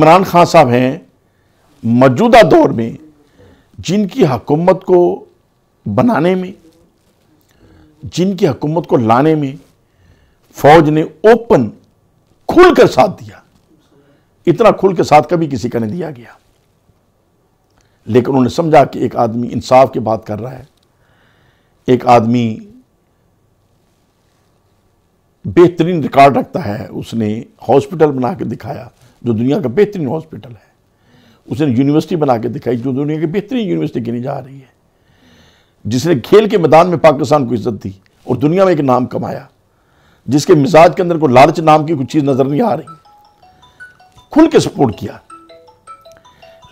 इमरान खान साहब हैं मौजूदा दौर में जिनकी हकूमत को बनाने में जिनकी हकूमत को लाने में फ़ौज ने ओपन खुल कर साथ दिया इतना खुल के साथ कभी किसी का नहीं दिया गया लेकिन उन्होंने समझा कि एक आदमी इंसाफ की बात कर रहा है एक आदमी बेहतरीन रिकॉर्ड रखता है उसने हॉस्पिटल बना के दिखाया जो दुनिया का बेहतरीन हॉस्पिटल है उसने यूनिवर्सिटी बना के दिखाई जो दुनिया की बेहतरीन यूनिवर्सिटी गिनी जा रही है जिसने खेल के मैदान में पाकिस्तान को इज्जत दी और दुनिया में एक नाम कमाया जिसके मिजाज के अंदर को लालच नाम की कुछ चीज़ नज़र नहीं आ रही खुल के सपोर्ट किया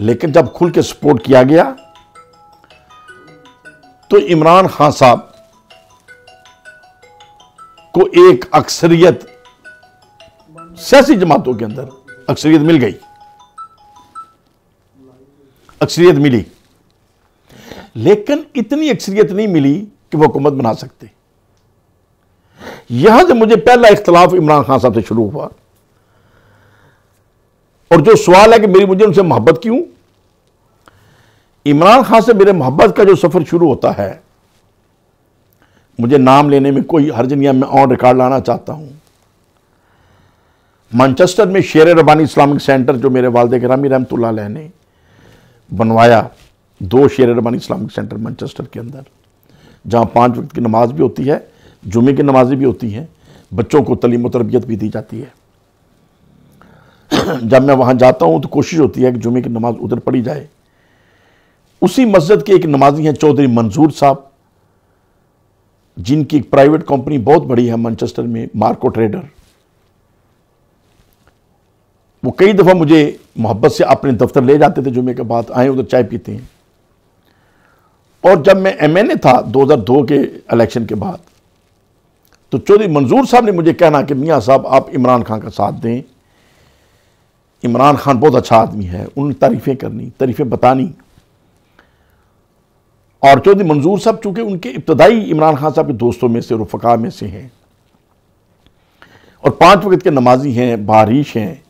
लेकिन जब खुल के सपोर्ट किया गया तो इमरान खान साहब को एक अक्सरियत सियासी जमातों के अंदर अक्सरियत मिल गई अक्सरियत मिली लेकिन इतनी अक्सरियत नहीं मिली कि वह हुकूमत बना सकते यहां से मुझे पहला इख्तलाफ इमरान खान साहब से शुरू हुआ और जो सवाल है कि मेरी मुझे उनसे मोहब्बत क्यों इमरान खान से मेरे मोहब्बत का जो सफ़र शुरू होता है मुझे नाम लेने में कोई हर्ज नहीं है मैं ऑन रिकॉर्ड लाना चाहता हूं मानचेस्टर में शेर रबानी इस्लामिक सेंटर जो मेरे के ग्रामी रहमत ने बनवाया दो शेर रबानी इस्लामिक सेंटर मानचेस्टर के अंदर जहाँ पाँच वक्त की नमाज भी होती है जुमे की नमाजें भी होती हैं बच्चों को तलीम तरबियत भी दी जाती है जब मैं वहाँ जाता हूँ तो कोशिश होती है कि जुमे की नमाज उधर पढ़ी जाए उसी मस्जिद के एक नमाजी हैं चौधरी मंजूर साहब जिनकी एक प्राइवेट कंपनी बहुत बड़ी है मैनचेस्टर में मार्को ट्रेडर वो कई दफ़ा मुझे मोहब्बत से अपने दफ्तर ले जाते थे जुमे के बाद आए उधर चाय पीते हैं और जब मैं एम एन ए था 2002 के इलेक्शन के बाद तो चौधरी मंजूर साहब ने मुझे कहना कि मियाँ साहब आप इमरान खान का साथ दें इमरान खान बहुत अच्छा आदमी है उन्हें तारीफ़ें करनी तारीफ़ें बतानी और चौधरी मंजूर साहब चूंकि उनके इब्तदाई इमरान खान साहब के दोस्तों में से रफका में से हैं और पांच वक्त के नमाजी हैं बारिश हैं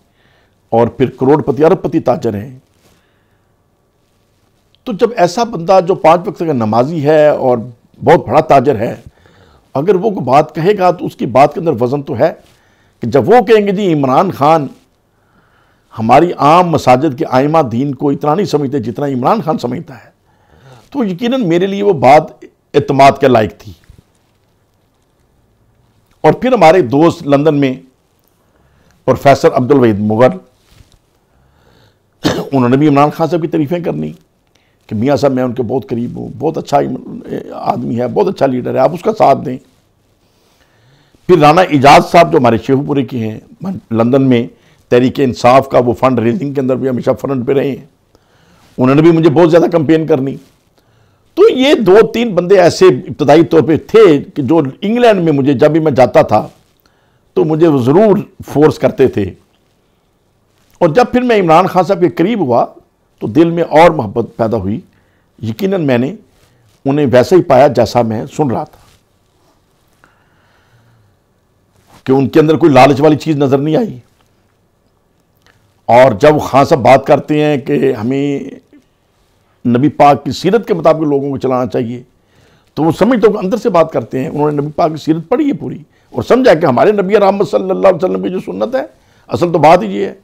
और फिर करोड़पति अरबपति ताजर हैं तो जब ऐसा बंदा जो पांच वक्त का नमाजी है और बहुत बड़ा ताजर है अगर वो बात कहेगा तो उसकी बात के अंदर वज़न तो है कि जब वो कहेंगे जी इमरान खान हमारी आम मसाजिद के आयमा दीन को इतना नहीं समझते जितना इमरान खान समझता है तो यकीनन मेरे लिए वो बात अतमाद के लायक थी और फिर हमारे दोस्त लंदन में प्रोफेसर अब्दुल वहीद मुग़ल उन्होंने भी इमरान खान साहब की तरीफ़ें करनी कि मियाँ साहब मैं उनके बहुत करीब हूँ बहुत अच्छा आदमी है बहुत अच्छा लीडर है आप उसका साथ दें फिर राना एजाज साहब जो हमारे शेखपुरे के हैं लंदन में तहरीक इंसाफ का वो फंड रेजिंग के अंदर भी हमेशा फ्रंट पर रहे हैं उन्होंने भी मुझे बहुत ज़्यादा कंपेन करनी तो ये दो तीन बंदे ऐसे इब्तदाई तौर पर थे कि जो इंग्लैंड में मुझे जब भी मैं जाता था तो मुझे ज़रूर फोर्स करते थे और जब फिर मैं इमरान खान साहब के करीब हुआ तो दिल में और मोहब्बत पैदा हुई यकीनन मैंने उन्हें वैसे ही पाया जैसा मैं सुन रहा था कि उनके अंदर कोई लालच वाली चीज़ नज़र नहीं आई और जब खान साहब बात करते हैं कि हमें नबी पाक की सीरत के मुताबिक लोगों को चलाना चाहिए तो वो समझ तो अंदर से बात करते हैं उन्होंने नबी पाक की सीरत पढ़ी है पूरी और समझा कि हमारे नबी राम सल्ला वसलम की जो सुन्नत है असल तो बात ही ये है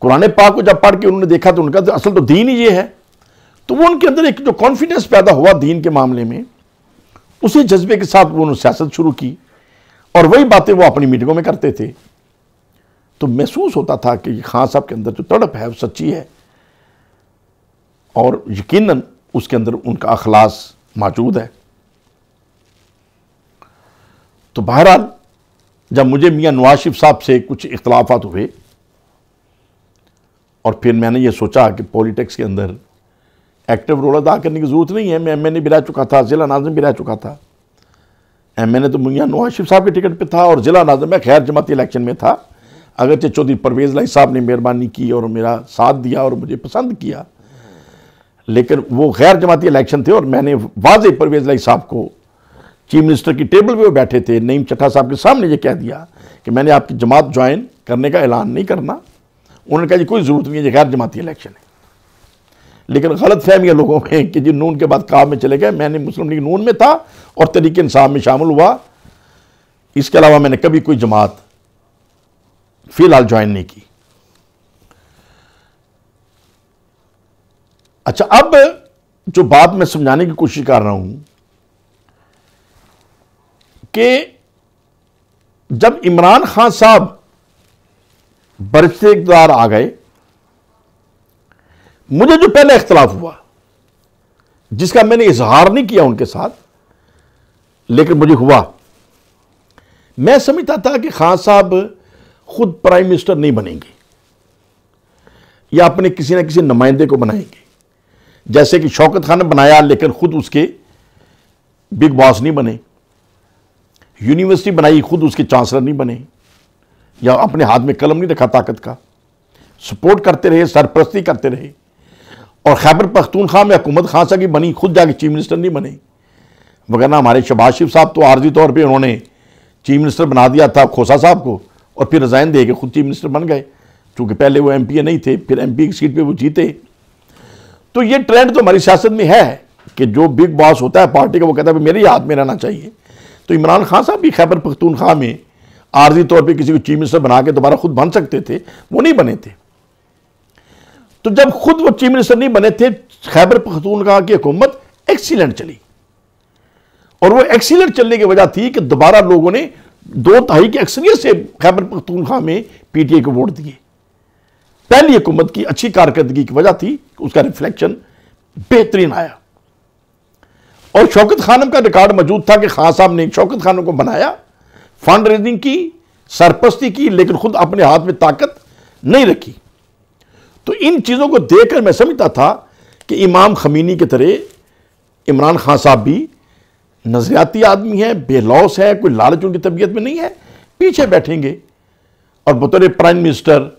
कुरान पाक को जब पढ़ के उन्होंने देखा तो उनका तो असल तो दीन ही ये है तो वो उनके अंदर एक जो कॉन्फिडेंस पैदा हुआ दीन के मामले में उसी जज्बे के साथ वो उन्होंने सियासत शुरू की और वही बातें वो अपनी मीटिंगों में करते थे तो महसूस होता था कि खान साहब के अंदर जो तड़प है वो सच्ची है और यकीन उसके अंदर उनका अखलास मौजूद है तो बहरहाल जब मुझे मियाँ नवाज शरीफ साहब से कुछ इख्तलाफात हुए और फिर मैंने ये सोचा कि पॉलिटिक्स के अंदर एक्टिव रोल अदा करने की ज़रूरत नहीं है मैं एम एन ए भी रह चुका था ज़िला नाजम भी रह चुका था एम एन ए तो मुंगिया नवाज साहब के टिकट पर था और ज़िला नाजम मैं खैर जमाती इलेक्शन में था अगरचे चौधरी परवेज़ लाई साहब ने मेहरबानी की और मेरा साथ दिया और मुझे पसंद किया लेकिन वो गैर जमाती इलेक्शन थे और मैंने वाज परवेज़ लाई साहब को चीफ मिनिस्टर की टेबल पर बैठे थे नईम चट्ठा साहब के सामने ये कह दिया कि मैंने आपकी जमात ज्वाइन करने का ऐलान नहीं करना उन्होंने कहा जी कोई ज़रूरत नहीं है गैर जमाती इलेक्शन है लेकिन गलत फहमी है लोगों में कि जी नून के बाद काम में चले गए मैंने मुस्लिम लीग नून में था और तरीके इंसाफ में शामिल हुआ इसके अलावा मैंने कभी कोई जमात फ़िलहाल ज्वाइन नहीं की अच्छा अब जो बात मैं समझाने की कोशिश कर रहा हूं कि जब इमरान खान साहब बरसे इकदार आ गए मुझे जो पहले इख्तलाफ हुआ जिसका मैंने इजहार नहीं किया उनके साथ लेकिन मुझे हुआ मैं समझता था कि खान साहब खुद प्राइम मिनिस्टर नहीं बनेंगे या अपने किसी ना किसी नुमाइंदे को बनाएंगे जैसे कि शौकत खान ने बनाया लेकिन खुद उसके बिग बॉस नहीं बने यूनिवर्सिटी बनाई खुद उसके चांसलर नहीं बने या अपने हाथ में कलम नहीं रखा ताकत का सपोर्ट करते रहे सरपरस्ती करते रहे और खैबर पख्तूनख्वा में हुकूमत खान साहब की बनी खुद जाके चीफ मिनिस्टर नहीं बने वगरना हमारे शबाज शिफ साहब तो आर्जी तौर पर उन्होंने चीफ मिनिस्टर बना दिया था खोसा साहब को और फिर रजायन दे के खुद चीफ मिनिस्टर बन गए चूँकि पहले वो एम पी ए नहीं थे फिर एम पी की सीट पर वो जीते तो ये ट्रेंड तो हमारी सियासत में है कि जो बिग बॉस होता है पार्टी का वो कहता है मेरे ही हाथ में रहना चाहिए तो इमरान खान साहब भी खैबर पख्तूनख्वा में आर्जी तौर पे किसी को चीफ मिनिस्टर बना के दोबारा खुद बन सकते थे वो नहीं बने थे तो जब खुद वो चीफ मिनिस्टर नहीं बने थे खैबर पखतूनखा की हुकूमत एक्सीलेंट चली और वो एक्सीलेंट चलने की वजह थी कि दोबारा लोगों ने दो तहाई की अक्सरियत से खैबर पखतूनखा में पीटीए को वोट दिए पहली हुकूमत की अच्छी कारकर्दगी की वजह थी उसका रिफ्लेक्शन बेहतरीन आया और शौकत खानम का रिकॉर्ड मौजूद था कि खान साहब ने शौकत खानम को बनाया फंड रेजिंग की सरपस्ती की लेकिन खुद अपने हाथ में ताकत नहीं रखी तो इन चीज़ों को देखकर मैं समझता था कि इमाम खमीनी की तरह इमरान खान साहब भी नजरियाती आदमी हैं बेलौस है कोई लालच उनकी तबीयत में नहीं है पीछे बैठेंगे और बतौर प्राइम मिनिस्टर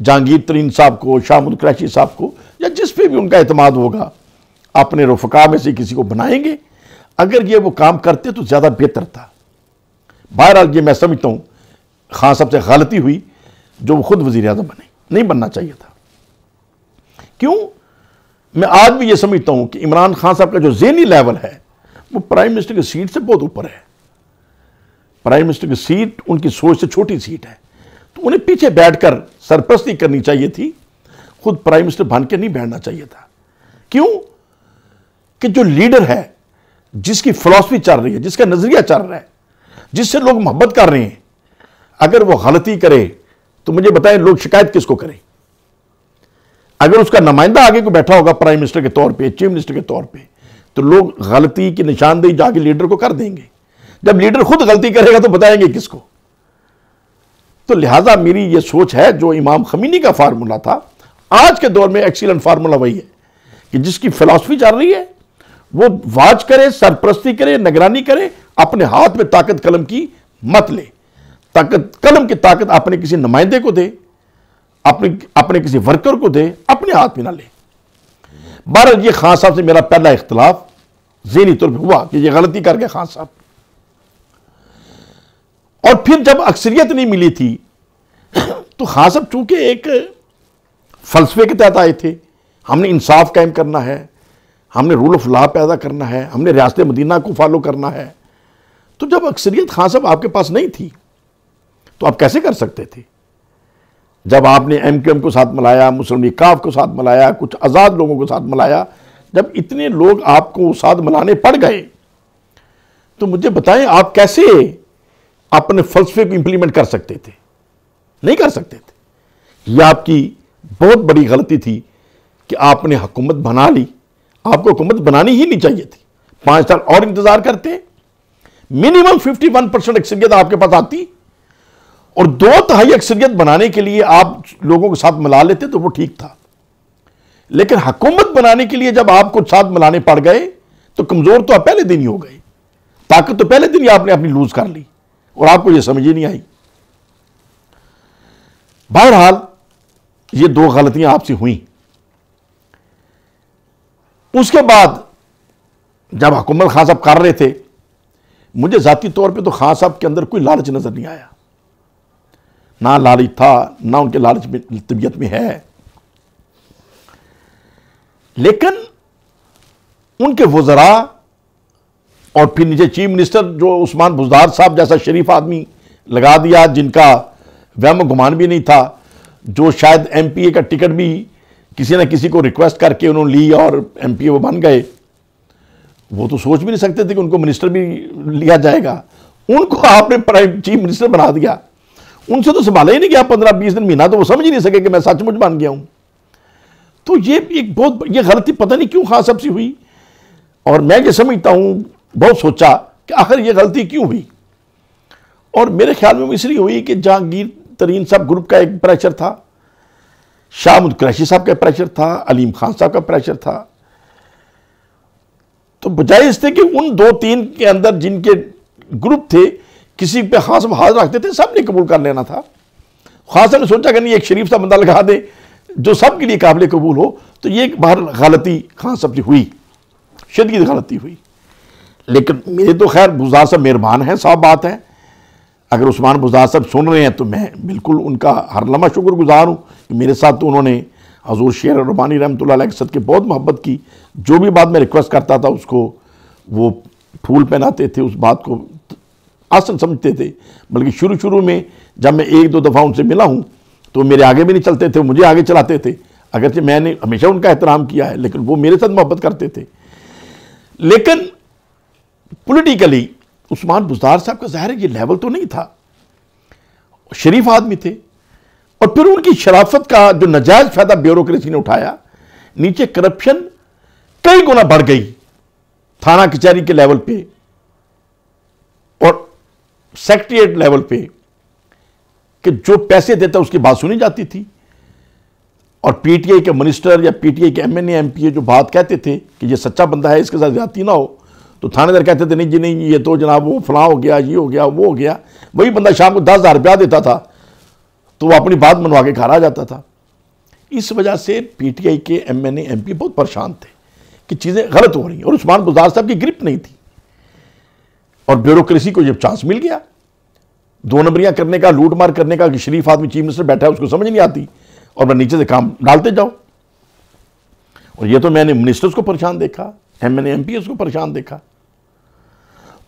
जहांगीर तरीन साहब को शाहमुद क्रैशी साहब को या जिस पे भी उनका अहतमाद होगा अपने रफका में से किसी को बनाएंगे अगर ये वो काम करते तो ज़्यादा बेहतर था बहरहाल ये मैं समझता हूँ खान साहब से गलती हुई जो खुद वजीर अजम बने नहीं बनना चाहिए था क्यों मैं आज भी ये समझता हूँ कि इमरान खान साहब का जो जहनी लेवल है वो प्राइम मिनिस्टर की सीट से बहुत ऊपर है प्राइम मिनिस्टर की सीट उनकी सोच से छोटी सीट है तो उन्हें पीछे बैठकर सरप्रस्ती करनी चाहिए थी खुद प्राइम मिनिस्टर बन के नहीं बैठना चाहिए था क्यों कि जो लीडर है जिसकी फिलॉसफी चल रही है जिसका नजरिया चल रहा है जिससे लोग मोहब्बत कर रहे हैं अगर वो गलती करे तो मुझे बताएं लोग शिकायत किसको करें अगर उसका नुमाइंदा आगे को बैठा होगा प्राइम मिनिस्टर के तौर पे चीफ मिनिस्टर के तौर पे तो लोग गलती की निशानदेही जाके लीडर को कर देंगे जब लीडर खुद गलती करेगा तो बताएंगे किसको तो लिहाजा मेरी ये सोच है जो इमाम खमीनी का फार्मूला था आज के दौर में एक्सीलेंट फार्मूला वही है कि जिसकी फिलासफी चल रही है वो वाच करे सरप्रस्ती करे निगरानी करे अपने हाथ में ताकत कलम की मत ले ताकत कलम की ताकत अपने किसी नुमाइंदे को दे अपने अपने किसी वर्कर को दे अपने हाथ में ना ले बहरहाल ये खान साहब से मेरा पहला इख्तलाफ जहनी तौर पर हुआ कि ये गलती कर गए खान साहब और फिर जब अक्सरियत नहीं मिली थी तो खान साहब चूंकि एक फलसफे के तहत आए थे हमने इंसाफ कायम करना है हमने रूल ऑफ लॉ पैदा करना है हमने रियासत मदीना को फॉलो करना है तो जब अक्सरियत खान साहब आपके पास नहीं थी तो आप कैसे कर सकते थे जब आपने एम क्यू एम को साथ मिलाया मुस्लिम काफ को साथ मिलाया कुछ आज़ाद लोगों को साथ मिलाया जब इतने लोग आपको साथ मिलाने पड़ गए तो मुझे बताएं आप कैसे अपने फलसफे को इम्प्लीमेंट कर सकते थे नहीं कर सकते थे यह आपकी बहुत बड़ी गलती थी कि आपने हुकूमत बना ली आपको हुकूमत बनानी ही नहीं चाहिए थी पाँच साल और इंतज़ार करते हैं मिनिमम 51 परसेंट अक्सरियत आपके पास आती और दो तहाई अक्सरियत बनाने के लिए आप लोगों के साथ मिला लेते तो वो ठीक था लेकिन हकूमत बनाने के लिए जब आपको साथ मिलाने पड़ गए तो कमज़ोर तो आप पहले दिन ही हो गए ताकत तो पहले दिन ही आपने अपनी लूज़ कर ली और आपको यह समझ ही नहीं आई बहरहाल ये दो गलतियां आपसे हुई उसके बाद जब हुकूमत खान साहब कर रहे थे मुझे ज़ाती तौर पे तो खान साहब के अंदर कोई लालच नज़र नहीं आया ना लालच था ना उनके लालच में तबीयत में है लेकिन उनके वज़रा और फिर नीचे चीफ मिनिस्टर जो उस्मान बुजदार साहब जैसा शरीफ आदमी लगा दिया जिनका वहम गुमान भी नहीं था जो शायद एम पी ए का टिकट भी किसी न किसी को रिक्वेस्ट करके उन्होंने ली और एम पी ए वो बन गए वो तो सोच भी नहीं सकते थे कि उनको मिनिस्टर भी लिया जाएगा उनको आपने प्राइम चीफ मिनिस्टर बना दिया उनसे तो संभाला ही नहीं गया पंद्रह बीस दिन महीना तो वो समझ ही नहीं सके कि मैं सचमुच मान गया हूं तो ये एक बहुत ये गलती पता नहीं क्यों खास साहब हुई और मैं ये समझता हूँ बहुत सोचा कि आखिर ये गलती क्यों हुई और मेरे ख्याल में इसलिए हुई कि जहांगीर तरीन साहब ग्रुप का एक प्रेशर था शाह मुद कुरैशी साहब का प्रेशर था अलीम खान साहब का प्रेशर था तो बजाय इसके कि उन दो तीन के अंदर जिनके ग्रुप थे किसी पे हाथ हाथ रखते थे सब ने कबूल कर लेना था खासा ने सोचा कि नहीं एक शरीफ सा बंदा लगा दे जो सब के लिए काबिल कबूल हो तो ये एक बाहर गलती खान सब की हुई शदीद गलती हुई लेकिन मेरे तो खैर बुजार साहब मेहरबान हैं साफ बात है अगर उस्मान बुजार साहब सुन रहे हैं तो मैं बिल्कुल उनका हर लम्हा शुक्रगुजार हूँ कि मेरे साथ तो उन्होंने हजूर शेर रबानी रहमत के बहुत मोहब्बत की जो भी बात मैं रिक्वेस्ट करता था उसको वो फूल पहनाते थे उस बात को आसन समझते थे बल्कि शुरू शुरू में जब मैं एक दो दफ़ा उनसे मिला हूँ तो मेरे आगे भी नहीं चलते थे मुझे आगे चलाते थे अगरचे मैंने हमेशा उनका एहतराम किया है लेकिन वो मेरे साथ मोहब्बत करते थे लेकिन पॉलिटिकली उस्मान बुजार साहब का ज़ाहिर ये लेवल तो नहीं था शरीफ आदमी थे और फिर उनकी शराफत का जो नजायज़ फ़ायदा ब्यूरोक्रेसी ने उठाया नीचे करप्शन कई गुना बढ़ गई थाना कचहरी के लेवल पे और सेक्रेटरिएट लेवल पे कि जो पैसे देता उसकी बात सुनी जाती थी और पीटीआई के मिनिस्टर या पीटीआई के एमएनए एमपीए जो बात कहते थे कि ये सच्चा बंदा है इसके साथ जाती ना हो तो थानेदार कहते थे नहीं जी नहीं ये तो जनाब वो फलां हो गया ये हो गया वो हो गया वही बंदा शाम को दस हज़ार रुपया देता था तो वो अपनी बात मनवा के घर आ जाता था इस वजह से पीटीआई के एमएनए एमपी बहुत परेशान थे कि चीज़ें गलत हो रही हैं और उस्मान गुजार साहब की ग्रिप नहीं थी और ब्यूरोक्रेसी को जब चांस मिल गया दो नंबरियाँ करने का लूट मार करने का कि शरीफ आदमी चीफ मिनिस्टर बैठा है उसको समझ नहीं आती और मैं नीचे से काम डालते जाओ और ये तो मैंने मिनिस्टर्स को परेशान देखा एम एन को परेशान देखा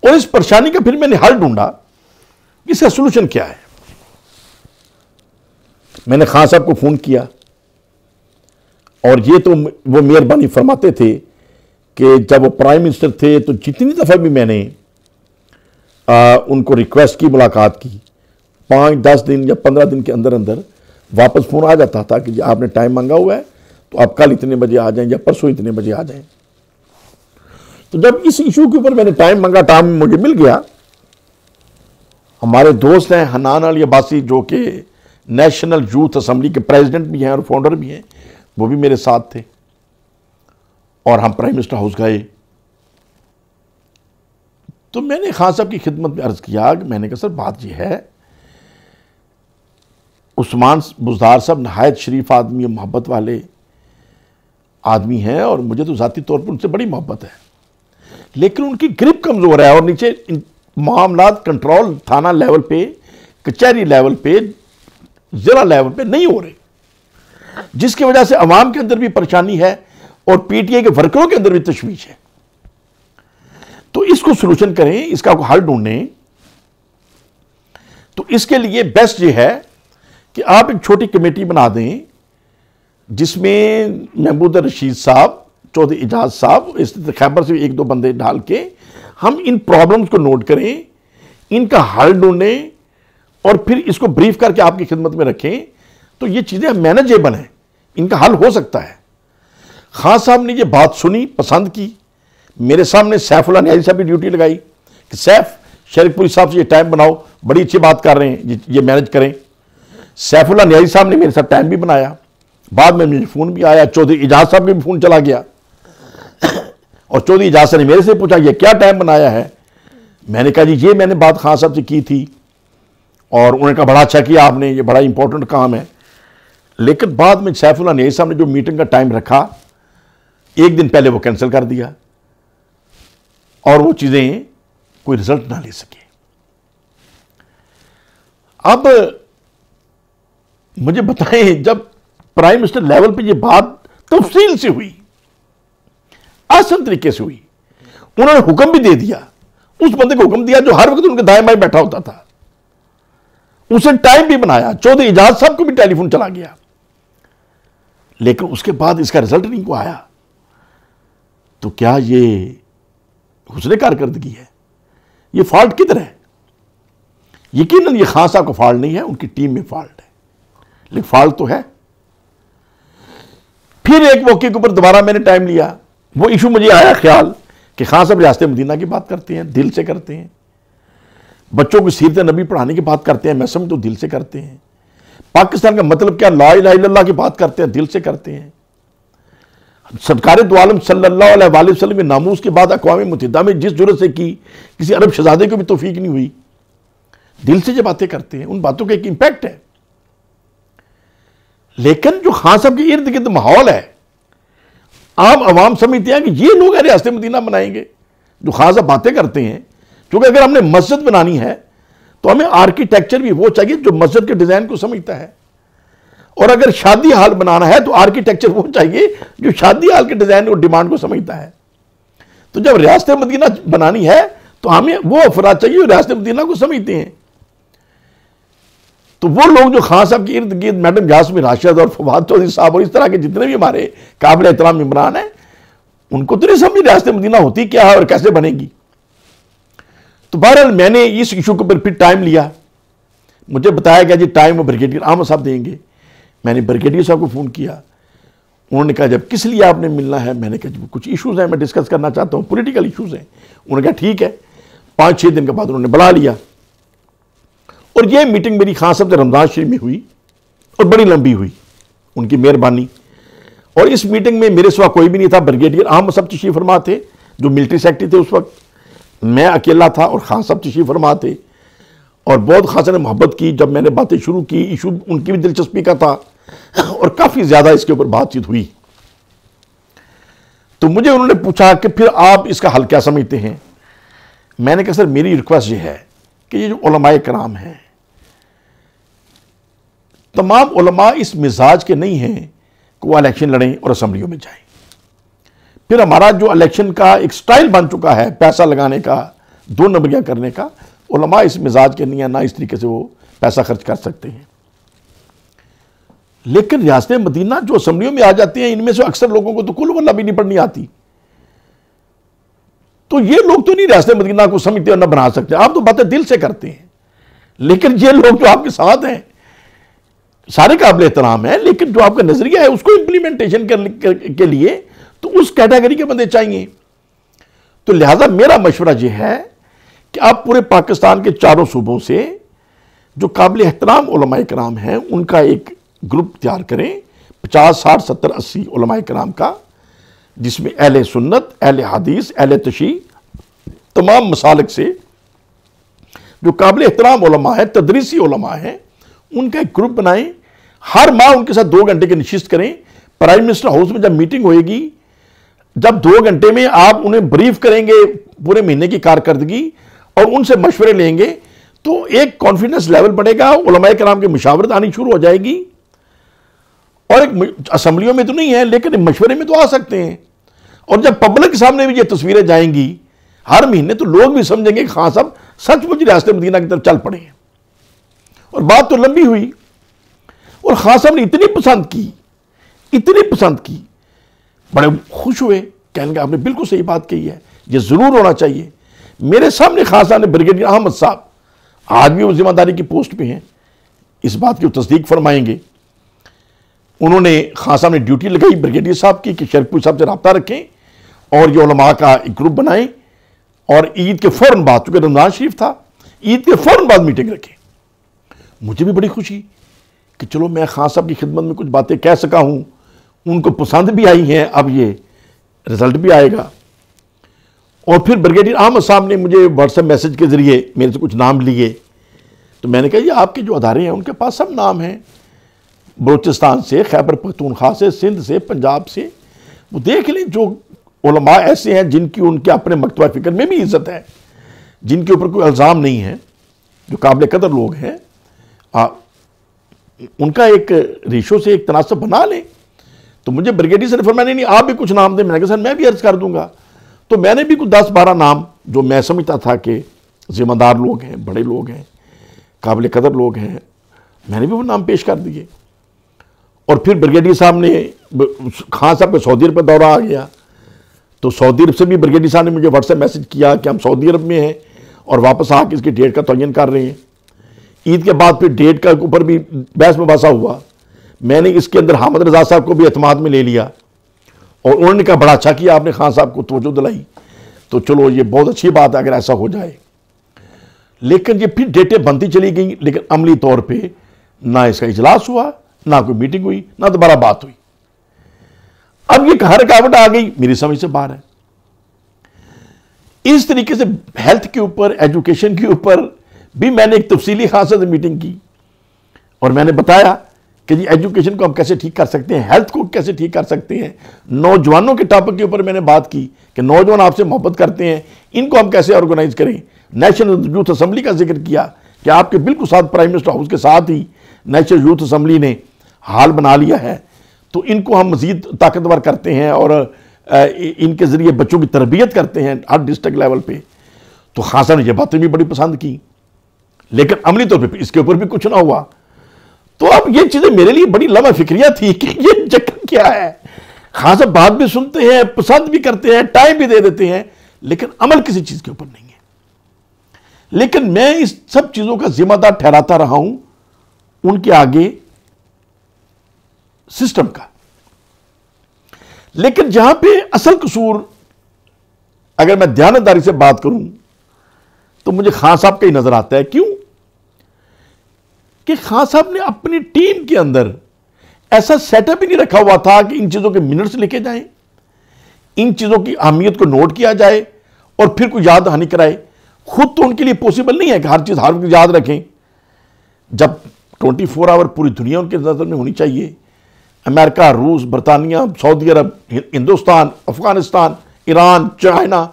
और इस परेशानी का फिर मैंने हल ढूंढा इसका सोल्यूशन क्या है मैंने खान साहब को फ़ोन किया और ये तो वो मेहरबानी फरमाते थे कि जब वो प्राइम मिनिस्टर थे तो जितनी दफ़ा भी मैंने आ, उनको रिक्वेस्ट की मुलाकात की पाँच दस दिन या पंद्रह दिन के अंदर अंदर वापस फ़ोन आ जाता था कि आपने टाइम मांगा हुआ है तो आप कल इतने बजे आ जाएं या परसों इतने बजे आ जाएं तो जब इस इशू के ऊपर मैंने टाइम मांगा टाइम मुझे मिल गया हमारे दोस्त हैं हनान अली अब्बासी जो कि नेशनल यूथ असम्बली के प्रेजिडेंट भी हैं और फाउंडर भी हैं वो भी मेरे साथ थे और हम प्राइम मिनिस्टर हाउस गए तो मैंने खान साहब की खिदमत में अर्ज़ किया कि मैंने कहा सर बात यह है उस्मान बुजार साहब नहायत शरीफ आदमी और मोहब्बत वाले आदमी हैं और मुझे तो ज़ाती तौर पर उनसे बड़ी मोहब्बत है लेकिन उनकी ग्रिप कमज़ोर है और नीचे मामला कंट्रोल थाना लेवल पे कचहरी लेवल पे ज़िला लेवल पे नहीं हो रहे जिसकी वजह से अवाम के अंदर भी परेशानी है और पीटीए के वर्करों के अंदर भी तशवीश है तो इसको सोल्यूशन करें इसका हल ढूंढें तो इसके लिए बेस्ट यह है कि आप एक छोटी कमेटी बना दें जिसमें महमूद रशीद साहब चौधरी एजाज साहब इस खैबर से एक दो बंदे डाल के हम इन प्रॉब्लम्स को नोट करें इनका हल ढूंढें और फिर इसको ब्रीफ करके आपकी खिदमत में रखें तो ये चीज़ें मैनेजेबल हैं इनका हल हो सकता है खान साहब ने ये बात सुनी पसंद की मेरे सामने सैफुल्ला न्याजी साहब भी ड्यूटी लगाई कि सैफ शरीफपुरी साहब से ये टाइम बनाओ बड़ी अच्छी बात कर रहे हैं ये मैनेज करें सैफुल्ला न्याजी साहब ने मेरे साथ टाइम भी बनाया बाद में मुझे फ़ोन भी आया चौधरी इजाज साहब का भी फ़ोन चला गया और चौधरी इजाज साहब ने मेरे से पूछा ये क्या टाइम बनाया है मैंने कहा जी ये मैंने बात खान साहब से की थी और उन्होंने कहा बड़ा अच्छा किया आपने ये बड़ा इंपॉर्टेंट काम है लेकिन बाद में सैफुल्ला न्याजी साहब ने जो मीटिंग का टाइम रखा एक दिन पहले वो कैंसिल कर दिया और वो चीज़ें कोई रिजल्ट ना ले सके अब मुझे बताएं जब प्राइम मिनिस्टर लेवल पे ये बात तफसील से हुई आसान तरीके से हुई उन्होंने हुक्म भी दे दिया उस बंदे को हुक्म दिया जो हर वक्त उनके दाएं बाएं बैठा होता था उसे टाइम भी बनाया चौधरी एजाज साहब को भी टेलीफोन चला गया लेकिन उसके बाद इसका रिजल्ट नहीं को आया तो क्या ये हुसन कारकर्दगी है ये फॉल्ट किधर है यकीन ये खान साहब को फॉल्ट नहीं है उनकी टीम में फॉल्ट है लेकिन फॉल्ट तो है फिर एक मौके के ऊपर दोबारा मैंने टाइम लिया वो इशू मुझे आया ख्याल कि खान साहब रियासत मदीना की बात करते हैं दिल से करते हैं बच्चों को सीरत नबी पढ़ाने की बात करते हैं मैं समझ तो दिल से करते हैं पाकिस्तान का मतलब क्या ला इला की बात करते हैं दिल से करते हैं सरकार तो आलम सल्ला नामोज के नामूस के बाद अकवा मुतहदा में जिस जरूरत से की किसी अरब शहजादे को भी तोफीक नहीं हुई दिल से जो बातें करते हैं उन बातों का एक इम्पैक्ट है लेकिन जो खान साहब के इर्द गिर्द माहौल है आम आवाम समझते हैं कि ये लोग अरे हस्ते मदीना बनाएंगे जो खान साहब बातें करते हैं क्योंकि अगर हमने मस्जिद बनानी है तो हमें आर्किटेक्चर भी वो चाहिए जो मस्जिद के डिज़ाइन को समझता है और अगर शादी हाल बनाना है तो आर्किटेक्चर वो चाहिए जो शादी हाल के डिज़ाइन और डिमांड को समझता है तो जब रियासत मदीना बनानी है तो हमें वो अफराद चाहिए जो रियासत मदीना को समझते हैं तो वो लोग जो खान साहब के इर्द गिर्द मैडम यासमिन राशिद और फवाद चौधरी साहब और इस तरह के जितने भी हमारे काबिल एहतराम इमरान हैं उनको तो नहीं समझ रियासत मदीना होती क्या है और कैसे बनेगी तो बहरहाल मैंने इस इशू के ऊपर फिर टाइम लिया मुझे बताया गया जी टाइम ब्रिगेडियर आम साहब देंगे मैंने ब्रिगेडियर साहब को फ़ोन किया उन्होंने कहा जब किस लिए आपने मिलना है मैंने कहा कुछ इश्यूज़ हैं मैं डिस्कस करना चाहता हूँ पॉलिटिकल इश्यूज़ हैं उन्होंने कहा ठीक है पाँच छः दिन के बाद उन्होंने बुला लिया और ये मीटिंग मेरी खास साहब रमज़ान शरीफ में हुई और बड़ी लंबी हुई उनकी मेहरबानी और इस मीटिंग में मेरे सिवा कोई भी नहीं था ब्रिगेडियर आम सब तशीफ फरमा थे जो मिलिट्री सेक्रेटरी थे उस वक्त मैं अकेला था और खान साहब तशीफ फरमा थे और बहुत खासा ने मोहब्बत की जब मैंने बातें शुरू की इशू उनकी भी दिलचस्पी का था और काफ़ी ज़्यादा इसके ऊपर बातचीत हुई तो मुझे उन्होंने पूछा कि फिर आप इसका हल क्या समझते हैं मैंने कहा सर मेरी रिक्वेस्ट यह है कि ये जो ओलमाए कराम है तमाम ओलमा इस मिजाज के नहीं हैं कि वह इलेक्शन लड़ें और असम्बलियों में जाएं फिर हमारा जो इलेक्शन का एक स्टाइल बन चुका है पैसा लगाने का दो नबरियां करने का ओलमा इस मिजाज के नहीं है ना इस तरीके से वो पैसा खर्च कर सकते हैं लेकिन रियासत मदीना जो असम्बलियों में आ जाती हैं इनमें से अक्सर लोगों को तो कुल वल्ला भी नहीं पढ़नी आती तो ये लोग तो नहीं रियासत मदीना को समझते और न बना सकते आप तो बातें दिल से करते हैं लेकिन ये लोग जो आपके साथ हैं सारे काबिल एहतराम है लेकिन जो आपका नजरिया है उसको इंप्लीमेंटेशन के लिए तो उस कैटेगरी के बंदे चाहिए तो लिहाजा मेरा मशवरा यह है कि आप पूरे पाकिस्तान के चारों सूबों से जो काबिल एहतराम कराम हैं उनका एक ग्रुप तैयार करें पचास साठ सत्तर अस्सी उलमा कराम का जिसमें अहल सुन्नत अहल हदीस अहल तशी तमाम मसालक से जो काबिल एहतराम उलमा है तदरीसी उलमा है उनका एक ग्रुप बनाएं हर माह उनके साथ दो घंटे की निश्चित करें प्राइम मिनिस्टर हाउस में जब मीटिंग होएगी जब दो घंटे में आप उन्हें ब्रीफ करेंगे पूरे महीने की कारकर्दगी और उनसे मशवरे लेंगे तो एक कॉन्फिडेंस लेवल बढ़ेगा उलमा कराम की मुशावरत आनी शुरू हो जाएगी और एक असम्बलियों में तो नहीं है लेकिन मशवरे में तो आ सकते हैं और जब पब्लिक के सामने भी ये तस्वीरें जाएंगी हर महीने तो लोग भी समझेंगे कि हाँ साहब सचमुच रियासत मदीना की तरफ चल पड़े हैं और बात तो लंबी हुई और खां हाँ, साहब ने इतनी पसंद की इतनी पसंद की बड़े खुश हुए कहने का आपने बिल्कुल सही बात कही है ये ज़रूर होना चाहिए मेरे सामने खास हाँ, साहब ने ब्रिगेडियर अहमद साहब आज भी वो जिम्मेदारी की पोस्ट पे हैं इस बात की तस्दीक फरमाएंगे उन्होंने खान साहब ने ड्यूटी लगाई ब्रिगेडियर साहब की कि शेरपुर साहब से रबता रखें और ये उलमा का एक ग्रुप बनाएं और ईद के फ़ौर बाद चूँकि रमज़ान शरीफ था ईद के फ़ौर बाद मीटिंग रखें मुझे भी बड़ी खुशी कि चलो मैं खान साहब की खिदमत में कुछ बातें कह सका हूँ उनको पसंद भी आई हैं अब ये रिज़ल्ट भी आएगा और फिर ब्रिगेडियर अहमद साहब ने मुझे व्हाट्सएप मैसेज के ज़रिए मेरे से कुछ नाम लिए तो मैंने कहा ये आपके जो अदारे हैं उनके पास सब नाम हैं बलूचिस्तान से खैबर पखतूनखा से सिंध से पंजाब से वो देख लें जो उलमा ऐसे हैं जिनकी उनके अपने मकतबा फ़िक्र में भी इज़्ज़त है जिनके ऊपर कोई इल्ज़ाम नहीं है जो काबिल कदर लोग हैं उनका एक रेशो से एक तनासब बना लें तो मुझे ब्रिगेडियर सर फरमाने नहीं आप भी कुछ नाम दें मैंने कहा सर मैं भी अर्ज़ कर दूंगा तो मैंने भी कुछ दस बारह नाम जो मैं समझता था कि ज़िम्मेदार लोग हैं बड़े लोग हैं काबिल कदर लोग हैं मैंने भी वो नाम पेश कर दिए और फिर ब्रिगेडियर साहब ने खान साहब का सऊदी अरब का दौरा आ गया तो सऊदी अरब से भी ब्रिगेडियर साहब ने मुझे व्हाट्सएप मैसेज किया कि हम सऊदी अरब में हैं और वापस आके इसकी डेट का तयन कर रहे हैं ईद के बाद फिर डेट का ऊपर भी बहस मुबासा हुआ मैंने इसके अंदर हामद रजा साहब को भी अतमाद में ले लिया और उन्होंने कहा बड़ा अच्छा किया आपने खान साहब को तोजो दिलाई तो चलो ये बहुत अच्छी बात है अगर ऐसा हो जाए लेकिन ये फिर डेटें बनती चली गई लेकिन अमली तौर पर ना इसका इजलास हुआ ना कोई मीटिंग हुई ना दोबारा बात हुई अब ये कहा रुकावट आ गई मेरी समझ से बाहर है इस तरीके से हेल्थ के ऊपर एजुकेशन के ऊपर भी मैंने एक तफसीली खासा मीटिंग की और मैंने बताया कि जी एजुकेशन को हम कैसे ठीक कर सकते हैं हेल्थ को कैसे ठीक कर सकते हैं नौजवानों के टॉपिक के ऊपर मैंने बात की कि नौजवान आपसे मोहब्बत करते हैं इनको हम कैसे ऑर्गेनाइज करें नेशनल यूथ असेंबली का जिक्र किया कि आपके बिल्कुल साथ प्राइम मिनिस्टर हाउस के साथ ही नेशनल यूथ असेंबली ने हाल बना लिया है तो इनको हम मज़ीद ताकतवर करते हैं और इनके ज़रिए बच्चों की तरबियत करते हैं हर डिस्ट्रिक्ट लेवल पर तो खान साहब ने यह बातें भी बड़ी पसंद की लेकिन अमली तौर पर इसके ऊपर भी कुछ ना हुआ तो अब ये चीज़ें मेरे लिए बड़ी लम्बा फिक्रिया थी कि ये चक्कर क्या है खान साहब बात भी सुनते हैं पसंद भी करते हैं टाइम भी दे देते हैं लेकिन अमल किसी चीज़ के ऊपर नहीं है लेकिन मैं इस सब चीज़ों का जिम्मेदार ठहराता रहा हूं उनके आगे सिस्टम का लेकिन जहां पे असल कसूर अगर मैं ध्यानदारी से बात करूं तो मुझे खान साहब का ही नजर आता है क्यों कि खान साहब ने अपनी टीम के अंदर ऐसा सेटअप ही नहीं रखा हुआ था कि इन चीज़ों के मिनट्स लिखे जाएं इन चीज़ों की अहमियत को नोट किया जाए और फिर कोई याद हानि कराए खुद तो उनके लिए पॉसिबल नहीं है कि हर चीज़ हर याद रखें जब 24 आवर पूरी दुनिया उनके नज़र में होनी चाहिए अमेरिका रूस बरतानिया सऊदी अरब हिंदुस्तान अफगानिस्तान ईरान चाइना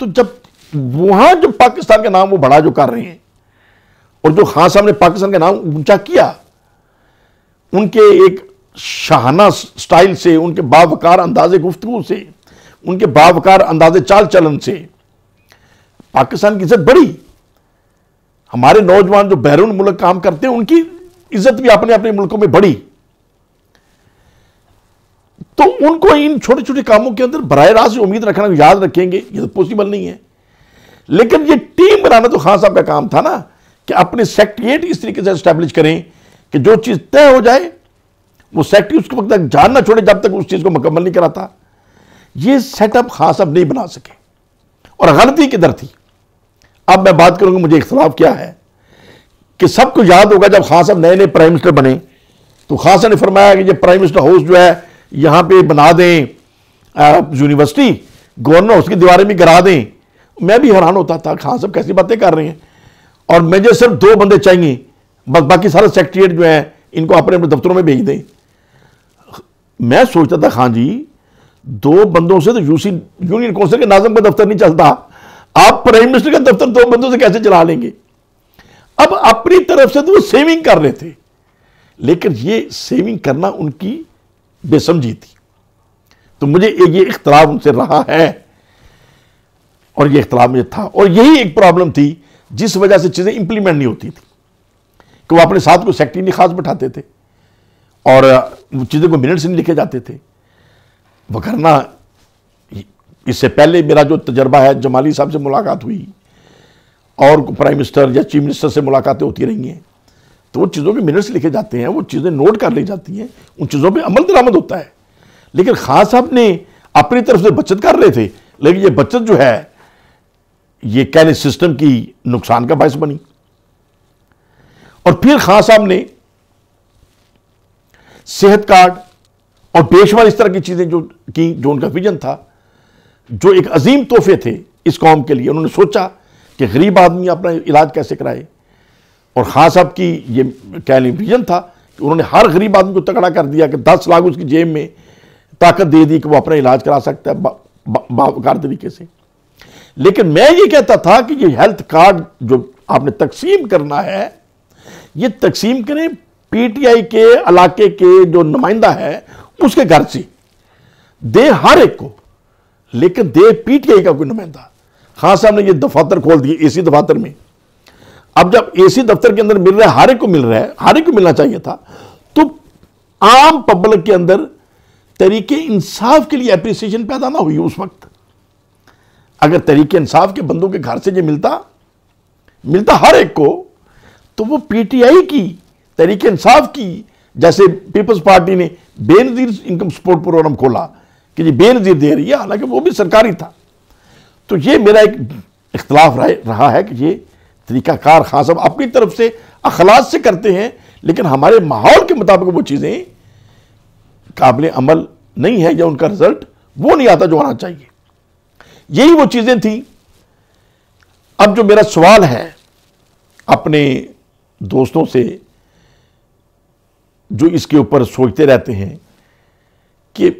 तो जब वहाँ जो पाकिस्तान का नाम वो बड़ा जो कर रहे हैं और जो खान साहब ने पाकिस्तान का नाम ऊंचा किया उनके एक शाहाना स्टाइल से उनके बावकार अंदाज गुफ्तु से उनके बावकार अंदाजे चाल चलन से पाकिस्तान की इज्जत बढ़ी हमारे नौजवान जो बैरून मुल्क काम करते हैं उनकी इज्जत भी अपने अपने मुल्कों में बढ़ी तो उनको इन छोटे छोटे कामों के अंदर बर रास्त उम्मीद रखना याद रखेंगे ये तो पॉसिबल नहीं है लेकिन ये टीम बनाना तो खान साहब का काम था ना कि अपने सेक्रेटरीट इस तरीके से इस्टेब्लिश करें कि जो चीज़ तय हो जाए वो सेक्रेटरी उसके वक्त तक जान ना छोड़े जब तक उस चीज़ को मुकम्मल नहीं कराता ये सेटअप खान साहब नहीं बना सके और गलती किधर थी अब मैं बात करूंगा मुझे इख्तलाफ क्या है कि सबको याद होगा जब खान साहब नए नए प्राइम मिनिस्टर बने तो खान साहब ने फरमाया कि ये प्राइम मिनिस्टर हाउस जो है यहाँ पे बना दें यूनिवर्सिटी गवर्नर हाउस की दीवारें भी गिरा दें मैं भी हैरान होता था खान साहब कैसी बातें कर रहे हैं और मुझे सिर्फ दो बंदे चाहिए बस बाकी सारे सेक्रेटरीट जो है इनको अपने अपने दफ्तरों में भेज दें मैं सोचता था खान जी दो बंदों से तो यूसी यूनियन काउंसिल के नाजम का दफ्तर नहीं चलता आप प्राइम मिनिस्टर का दफ्तर दो बंदों से कैसे चला लेंगे अब अपनी तरफ से तो वो सेविंग कर रहे थे लेकिन ये सेविंग करना उनकी बेसमझी थी तो मुझे ये इख्तलाफ उनसे रहा है और ये इख्तलाफ मुझे था और यही एक प्रॉब्लम थी जिस वजह से चीज़ें इंप्लीमेंट नहीं होती थी कि वो अपने साथ को सेक्रेटरी खास बैठाते थे और चीजें को मिनट से नहीं लिखे जाते थे वगरना इससे पहले मेरा जो तजर्बा है जमाली साहब से मुलाकात हुई और प्राइम मिनिस्टर या चीफ मिनिस्टर से मुलाकातें होती रही हैं तो वो चीज़ों के मिनट्स लिखे जाते हैं वो चीज़ें नोट कर ली जाती हैं उन चीज़ों पर अमल दरामद होता है लेकिन खान साहब ने अपनी तरफ से बचत कर रहे थे लेकिन ये बचत जो है ये कैन सिस्टम की नुकसान का बायस बनी और फिर खान साहब ने सेहत कार्ड और पेशवाल इस तरह की चीज़ें जो की जो उनका विजन था जो एक अजीम तोहफे थे इस कौम के लिए उन्होंने सोचा कि गरीब आदमी अपना इलाज कैसे कराए और खान साहब की ये कह लें विजन था कि उन्होंने हर गरीब आदमी को तगड़ा कर दिया कि दस लाख उसकी जेब में ताकत दे दी कि वो अपना इलाज करा सकता है बावकार तरीके से लेकिन मैं ये कहता था कि ये हेल्थ कार्ड जो आपने तकसीम करना है ये तकसीम करें पीटीआई के इलाके के जो नुमाइंदा है उसके घर से दे हर एक को लेकिन दे पीटीआई का कोई नुमाइंदा खान साहब ने ये दफातर खोल दिए इसी दफातर में अब जब एसी दफ्तर के अंदर मिल रहा है हर एक को मिल रहा है हर एक को मिलना चाहिए था तो आम पब्लिक के अंदर तरीके इंसाफ के लिए अप्रिसिएशन पैदा ना हुई उस वक्त अगर तरीके इंसाफ के बंदों के घर से जो मिलता मिलता हर एक को तो वो पीटीआई की तरीके इंसाफ की जैसे पीपल्स पार्टी ने बेनजीर इनकम सपोर्ट प्रोग्राम खोला कि जी बेनजीर दे रही है हालांकि वो भी सरकारी था तो ये मेरा एक इख्तलाफ रहा है कि ये तरीक़ाकार खान साहब अपनी तरफ से अखलास से करते हैं लेकिन हमारे माहौल के मुताबिक वो चीज़ें काबिल अमल नहीं है या उनका रिज़ल्ट वो नहीं आता जो आना चाहिए यही वो चीज़ें थी अब जो मेरा सवाल है अपने दोस्तों से जो इसके ऊपर सोचते रहते हैं कि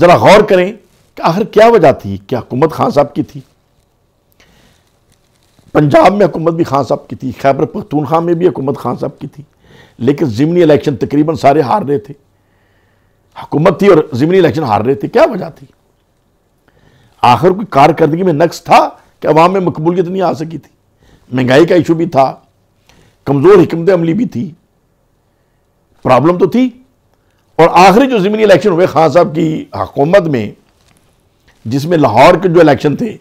ज़रा गौर करें कि आखिर क्या वजह थी क्या हुकूमत खान साहब की थी पंजाब में हुकूमत भी खान साहब की थी खैबर पख्तूनखा में भी हुकूमत खान साहब की थी लेकिन ज़मनी इलेक्शन तकरीबन सारे हार रहे थे हुकूमत थी और ज़मनी इलेक्शन हार रहे थे क्या वजह थी आखिर कोई कारकर्दगी में नक्स था कि अवाम में मकबूलियत नहीं आ सकी थी महंगाई का इशू भी था कमज़ोर हमत अमली भी थी प्रॉब्लम तो थी और आखिरी जो जिमनी इलेक्शन हुए खान साहब की हकूमत में जिसमें लाहौर के जो इलेक्शन थे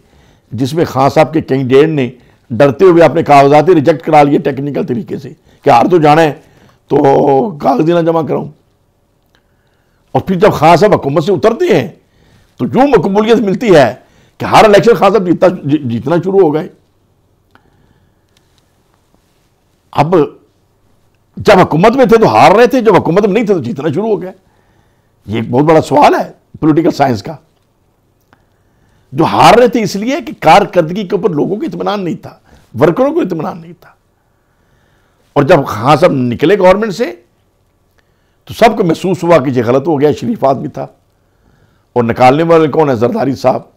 जिसमें खान साहब के कैंडिडेट ने डरते हुए अपने कागजात रिजेक्ट करा लिए टेक्निकल तरीके से कि हार तो जाना है तो कागजी ना जमा कराऊँ और फिर जब खान साहब हुकूमत से उतरते हैं तो जो मकबूलियत मिलती है कि हर इलेक्शन खान साहब जीतना जीतना शुरू हो गए अब जब हुकूमत में थे तो हार रहे थे जब हुकूमत में नहीं थे तो जीतना शुरू हो गया ये एक बहुत बड़ा सवाल है पॉलिटिकल साइंस का जो हार रहे थे इसलिए कि कारकर्दगी के ऊपर लोगों को इतमान नहीं था वर्करों को इतमान नहीं था और जब खां हाँ साहब निकले गवर्नमेंट से तो सबको महसूस हुआ कि यह गलत हो गया शरीफ आदमी था और निकालने वाले कौन है जरदारी साहब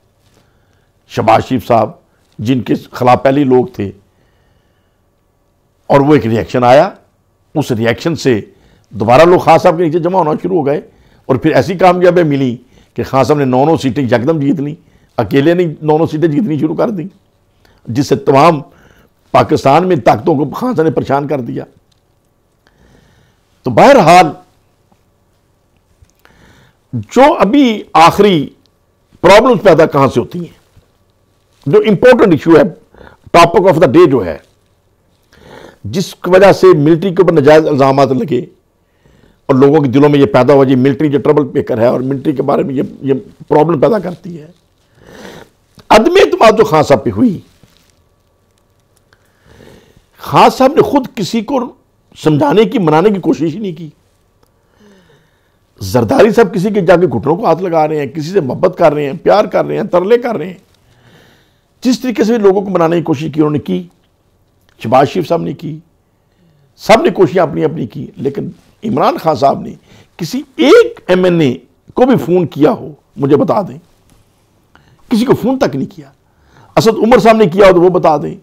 शबाज शरीफ साहब जिनके खिलाफ पहले लोग थे और वो एक रिएक्शन आया उस रिएक्शन से दोबारा लोग खां हाँ साहब के नीचे जमा होना शुरू हो गए और फिर ऐसी कामयाबियाँ मिली कि खां हाँ साहब ने नौ नौ सीटें यकदम जीत ली अकेले ने नौ नौ सीटें जीतनी शुरू कर दी जिससे तमाम पाकिस्तान में ताकतों को खासा ने परेशान कर दिया तो बहरहाल जो अभी आखिरी प्रॉब्लम्स पैदा कहां से होती हैं जो इंपॉर्टेंट इशू है टॉपिक ऑफ द डे जो है जिस वजह से मिलिट्री के ऊपर नजायज़ इल्ज़ाम लगे और लोगों के दिलों में ये पैदा हुआ जी मिलिट्री जो ट्रबल पेकर है और मिलिट्री के बारे में ये ये प्रॉब्लम पैदा करती है अदम तो खान साहब पर हुई खान साहब ने खुद किसी को समझाने की मनाने की कोशिश ही नहीं की जरदारी साहब किसी के जाके घुटनों को हाथ लगा रहे हैं किसी से मोहब्बत कर रहे हैं प्यार कर रहे हैं तरले कर रहे हैं जिस तरीके से लोगों को मनाने की कोशिश की उन्होंने की शबाज शरीफ साहब ने की सब ने कोशिशें अपनी अपनी की लेकिन इमरान खान साहब ने किसी एक एम एन ए को भी फ़ोन किया हो मुझे बता दें किसी को फ़ोन तक नहीं किया असद उमर साहब ने किया हो तो वो बता दें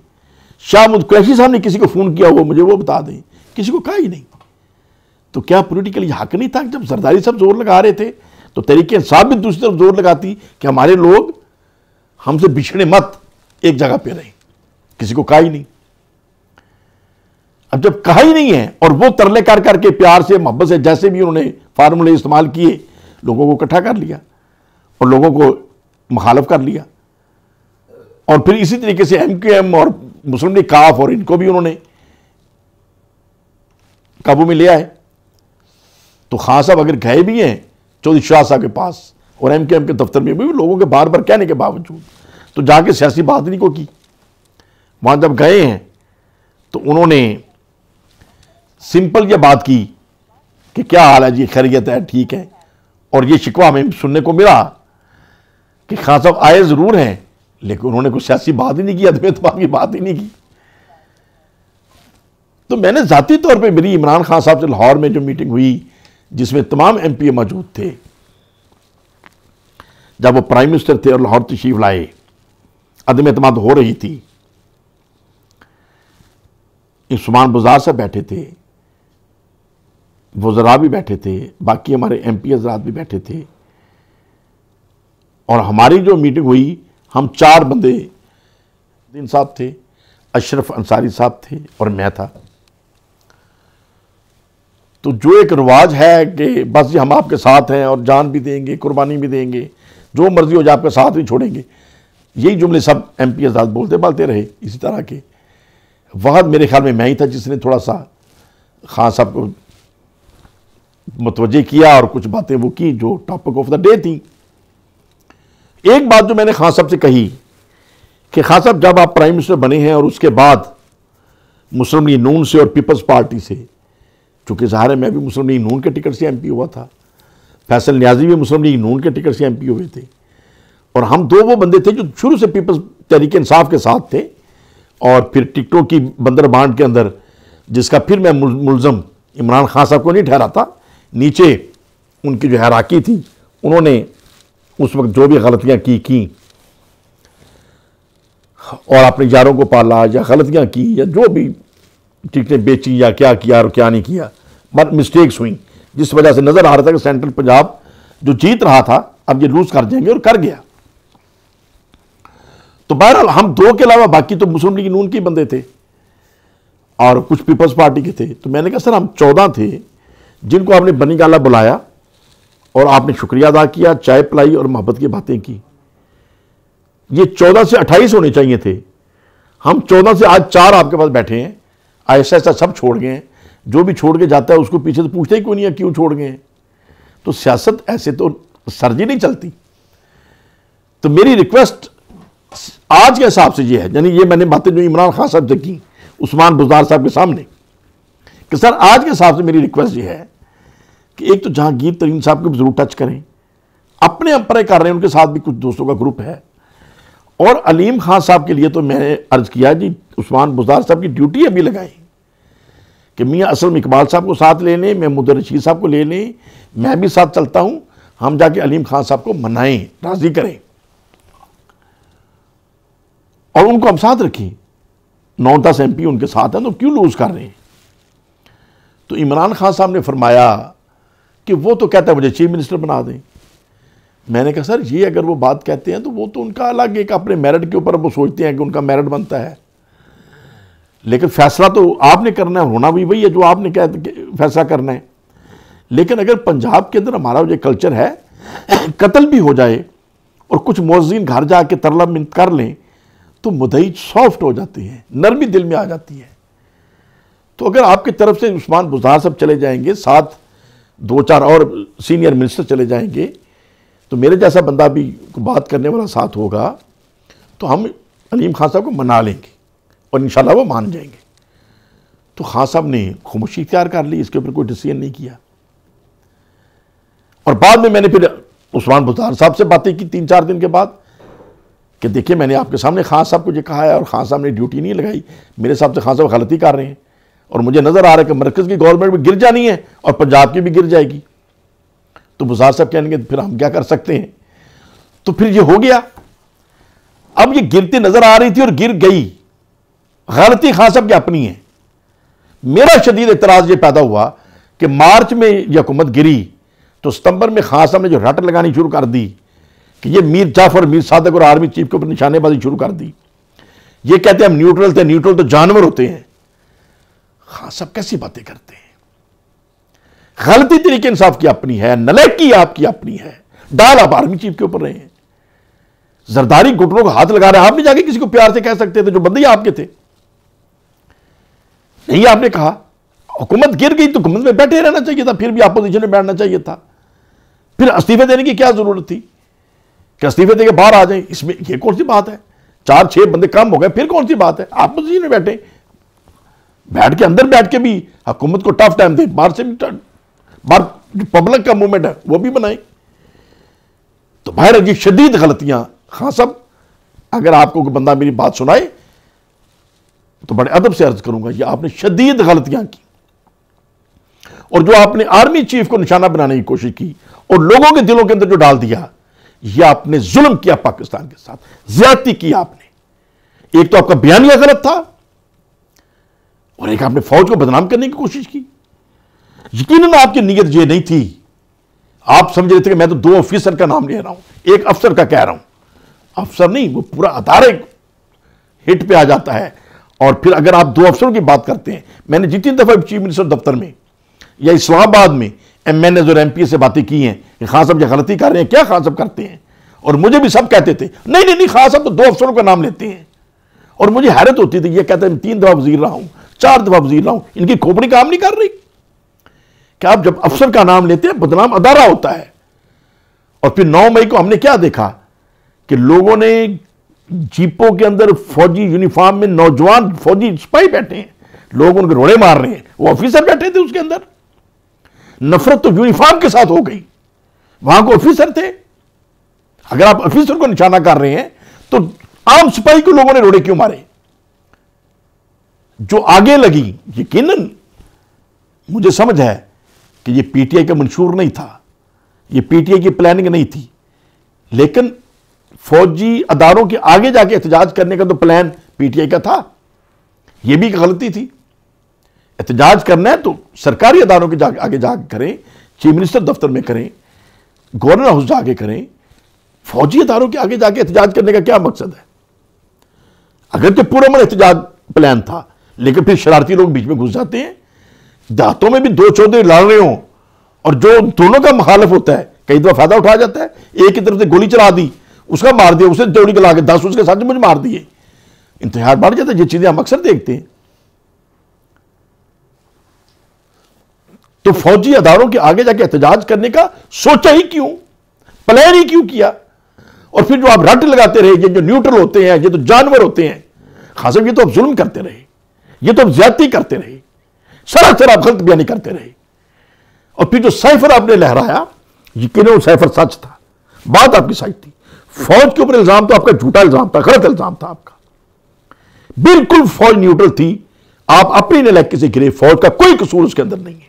शाह मुद साहब ने किसी को फ़ोन किया हुआ मुझे वो बता दें किसी को कहा ही नहीं तो क्या पोलिटिकली हक नहीं था जब सरदारी साहब जोर लगा रहे थे तो तरीके साहब भी दूसरी तरफ जोर लगाती कि हमारे लोग हमसे बिछड़े मत एक जगह पे रहे किसी को कहा ही नहीं अब जब कहा ही नहीं है और वो तरले कर करके प्यार से मोहब्बत से जैसे भी उन्होंने फार्मूले इस्तेमाल किए लोगों को इकट्ठा कर लिया और लोगों को मुखालफ कर लिया और फिर इसी तरीके से एम क्यू एम और मुस्लिम लीग काफ और इनको भी उन्होंने काबू में लिया है तो खान साहब अगर गए भी हैं चौधरी शाह साहब के पास और एम के एम के दफ्तर में भी लोगों के बार बार कहने के बावजूद तो जाके सियासी बहादरी को की वहाँ जब गए हैं तो उन्होंने सिंपल ये बात की कि क्या हाल है जी खैरियत है ठीक है और ये शिकवा हमें सुनने को मिला कि खान साहब आए ज़रूर हैं लेकिन उन्होंने कुछ सियासी बात ही नहीं की अदब की बात ही नहीं की तो मैंने ज़ाती तौर पर मेरी इमरान खान साहब से लाहौर में जो मीटिंग हुई जिसमें तमाम एम पी ए मौजूद थे जब वो प्राइम मिनिस्टर थे और लाहौर तशीफ लाए अदम अतमाद तो हो रही थी इंसमान बुजार साहब बैठे थे वज़रा भी बैठे थे बाकी हमारे एम पी भी बैठे थे और हमारी जो मीटिंग हुई हम चार बंदे दिन साहब थे अशरफ अंसारी साहब थे और मैं था तो जो एक रिवाज है कि बस जी हम आपके साथ हैं और जान भी देंगे कुर्बानी भी देंगे जो मर्जी हो जाए आपके साथ भी छोड़ेंगे यही जुमले सब एम पी आजाद बोलते बालते रहे इसी तरह के वहाँ मेरे ख्याल में मैं ही था जिसने थोड़ा सा खान साहब को मतवजह किया और कुछ बातें वो की जो टॉपिक ऑफ द डे थी एक बात जो मैंने खान साहब से कही कि खान साहब जब आप प्राइम मिनिस्टर बने हैं और उसके बाद मुस्लिम लीग नून से और पीपल्स पार्टी से चूँकि ज़ाहिर है मैं भी मुस्लिम लीग नून के टिकट से एमपी हुआ था फैसल न्याजी भी मुस्लिम लीग नून के टिकट से एमपी हुए थे और हम दो वो बंदे थे जो शुरू से पीपल्स तहरीक इंसाफ के साथ थे और फिर टिकटों की बंदर बांड के अंदर जिसका फिर मैं मुलजम इमरान खान साहब को नहीं ठहराता नीचे उनकी जो हैराकी थी उन्होंने उस वक्त जो भी गलतियाँ की की और अपने यारों को पाला या गलतियाँ की या जो भी टिकटें बेची या क्या किया और क्या नहीं किया मत मिस्टेक्स हुई जिस वजह से नज़र आ रहा था कि सेंट्रल पंजाब जो जीत रहा था अब ये लूज़ कर जाएंगे और कर गया तो बहरहाल हम दो के अलावा बाकी तो मुस्लिम लीग नून के बंदे थे और कुछ पीपल्स पार्टी के थे तो मैंने कहा सर हम चौदह थे जिनको आपने बनी गाला बुलाया और आपने शुक्रिया अदा किया चाय पिलाई और मोहब्बत की बातें की ये चौदह से अट्ठाईस होने चाहिए थे हम चौदह से आज चार आपके पास बैठे हैं ऐसा ऐसा सब छोड़ गए हैं जो भी छोड़ के जाता है उसको पीछे से पूछते ही क्यों नहीं है क्यों छोड़ गए तो सियासत ऐसे तो सर्जी नहीं चलती तो मेरी रिक्वेस्ट आज के हिसाब से ये है यानी ये मैंने बातें जो इमरान खान साहब से की उस्मान बुजार साहब के सामने कि सर आज के हिसाब से मेरी रिक्वेस्ट ये है कि एक तो जहां गीत तरीन साहब को जरूर टच करें अपने अपने कर रहे हैं उनके साथ भी कुछ दोस्तों का ग्रुप है और अलीम खान साहब के लिए तो मैंने अर्ज़ किया जी उस्मान बुजार साहब की ड्यूटी अभी लगाई कि मियाँ असल में इकबाल साहब को साथ ले लें मैं मुदर रशीद साहब को ले लें मैं भी साथ चलता हूँ हम जाके अलीम खान साहब को मनाएं राज़ी करें और उनको हम साथ रखें नौ दस एम पी उनके साथ हैं तो क्यों लूज़ कर रहे हैं तो इमरान खान साहब ने फरमाया कि वो तो कहता है मुझे चीफ मिनिस्टर बना दें मैंने कहा सर ये अगर वो बात कहते हैं तो वो तो उनका अलग एक अपने मेरिट के ऊपर वो सोचते हैं कि उनका मेरिट बनता है लेकिन फैसला तो आपने करना है होना भी वही है जो आपने कह फैसला करना है लेकिन अगर पंजाब के अंदर हमारा जो कल्चर है कत्ल भी हो जाए और कुछ मोजीन घर जा के तरला मिनत कर लें तो मुदई सॉफ्ट हो जाती है नरमी दिल में आ जाती है तो अगर आपकी तरफ से उस्मान बुजार सब चले जाएंगे साथ दो चार और सीनियर मिनिस्टर चले जाएंगे तो मेरे जैसा बंदा भी को बात करने वाला साथ होगा तो हम अलीम खान साहब को मना लेंगे और इन वो मान जाएंगे तो खान साहब ने खामोशी इख्तियार कर ली इसके ऊपर कोई डिसीजन नहीं किया और बाद में मैंने फिर उस्मान बुजार साहब से बातें की तीन चार दिन के बाद कि देखिए मैंने आपके सामने खान साहब को यह कहा है और खान साहब ने ड्यूटी नहीं लगाई मेरे हिसाब से खान साहब गलती कर रहे हैं और मुझे नज़र आ रहा है कि मरकज़ की गवर्नमेंट भी गिर जानी है और पंजाब की भी गिर जाएगी तो बुजार साहब कहेंगे फिर हम क्या कर सकते हैं तो फिर ये हो गया अब ये गिरती नज़र आ रही थी और गिर गई गलती खास साहब की अपनी है मेरा शदीद एतराज़ ये पैदा हुआ कि मार्च में यह हुकूमत गिरी तो सितंबर में खास साहब ने जो रट लगानी शुरू कर दी कि ये मीर जाफर मीर सादक और आर्मी चीफ के ऊपर निशानेबाजी शुरू कर दी ये कहते हैं हम न्यूट्रल थे न्यूट्रल तो जानवर होते हैं हाँ सब कैसी बातें करते हैं गलती तरीके इंसाफ की अपनी है नलैकी आपकी अपनी है डाल आप आर्मी चीफ के ऊपर रहे हैं जरदारी गुटरों को हाथ लगा रहे हैं आप भी जाके किसी को प्यार से कह सकते थे जो बंदे आपके थे नहीं आपने कहा हुकूमत गिर गई तो हुकूमत में बैठे रहना चाहिए था फिर भी अपोजिशन में बैठना चाहिए था फिर इस्तीफे देने की क्या जरूरत थी कि इस्तीफे देकर बाहर आ जाए इसमें यह कौन सी बात है चार छह बंदे कम हो गए फिर कौन सी बात है अपोजिशन में बैठे बैठ के अंदर बैठ के भी हुकूमत को टफ टाइम दे बाहर से भी बाहर पब्लिक का मूवमेंट है वो भी बनाए तो बाहर की शदीद गलतियां खां हाँ साहब अगर आपको कोई बंदा मेरी बात सुनाए तो बड़े अदब से अर्ज करूंगा ये आपने शदीद गलतियां की और जो आपने आर्मी चीफ को निशाना बनाने की कोशिश की और लोगों के दिलों के अंदर जो डाल दिया ये आपने जुल्म किया पाकिस्तान के साथ ज्यादती की आपने एक तो आपका बयानिया गलत था और एक आपने फौज को बदनाम करने की कोशिश की यकीनन आपकी नीयत ये नहीं थी आप समझ रहे थे कि मैं तो दो ऑफिसर का नाम ले रहा हूं एक अफसर का कह रहा हूं अफसर नहीं वो पूरा अदारे हिट पे आ जाता है और फिर अगर आप दो अफसरों की बात करते हैं मैंने जितनी दफ़ा चीफ मिनिस्टर दफ्तर में या इस्लामाबाद में एम एन एज और एम पी से बातें की हैं कि खान साहब ये गलती कर रहे हैं क्या खान साहब करते हैं और मुझे भी सब कहते थे नहीं नहीं नहीं खान साहब तो दो अफसरों का नाम लेते हैं और मुझे हैरत होती थी ये कहते हैं तीन दफ़ा वजीर रहा हूं चार दफा वजीर लाऊं इनकी खोपड़ी काम नहीं कर रही क्या आप जब अफसर का नाम लेते हैं बदनाम अदारा होता है और फिर 9 मई को हमने क्या देखा कि लोगों ने जीपों के अंदर फौजी यूनिफॉर्म में नौजवान फौजी सिपाही बैठे हैं लोग उनके रोड़े मार रहे हैं वो ऑफिसर बैठे थे उसके अंदर नफरत तो यूनिफॉर्म के साथ हो गई वहां को ऑफिसर थे अगर आप ऑफिसर को निशाना कर रहे हैं तो आम सिपाही को लोगों ने रोड़े क्यों मारे जो आगे लगी यकीन मुझे समझ है कि ये पीटीआई का मंशूर नहीं था ये पीटीआई की प्लानिंग नहीं थी लेकिन फौजी अदारों के आगे जाके एहतजाज करने का तो प्लान पीटीआई का था ये भी गलती थी एहतजाज करना है तो सरकारी अदारों के जा, आगे जाके करें चीफ मिनिस्टर दफ्तर में करें गवर्नर हाउस जाके करें फौजी अदारों के आगे जाके एहतजाज करने का क्या मकसद है अगर तो पूरा मन एहतजाज प्लान था लेकिन फिर शरारती लोग बीच में घुस जाते हैं दांतों में भी दो चौधरी लड़ रहे हो और जो दोनों का मुखालफ होता है कई दफा फायदा उठाया जाता है एक की तरफ से गोली चला दी उसका मार दिया उसे दौड़ी गला के दस उसके साथ मुझे मार दिए इंतजार बढ़ जाता है ये चीजें हम अक्सर देखते हैं तो फौजी अदारों के आगे जाके एहतजाज करने का सोचा ही क्यों प्लान ही क्यों किया और फिर जो आप रट लगाते रहे ये जो न्यूट्रल होते हैं ये तो जानवर होते हैं खासकर ये तो आप जुल्म करते रहे ये तो आप ज्यादा करते रहे सरासर आप गलत बयानी करते रहे और फिर जो साइफर आपने लहराया यकीन वो सच था बात आपकी सच थी फौज के ऊपर इल्जाम तो आपका झूठा इल्जाम था गलत इल्जाम था आपका बिल्कुल फौज न्यूट्रल थी आप अपनी नलैकी से गिरे फौज का कोई कसूर उसके अंदर नहीं है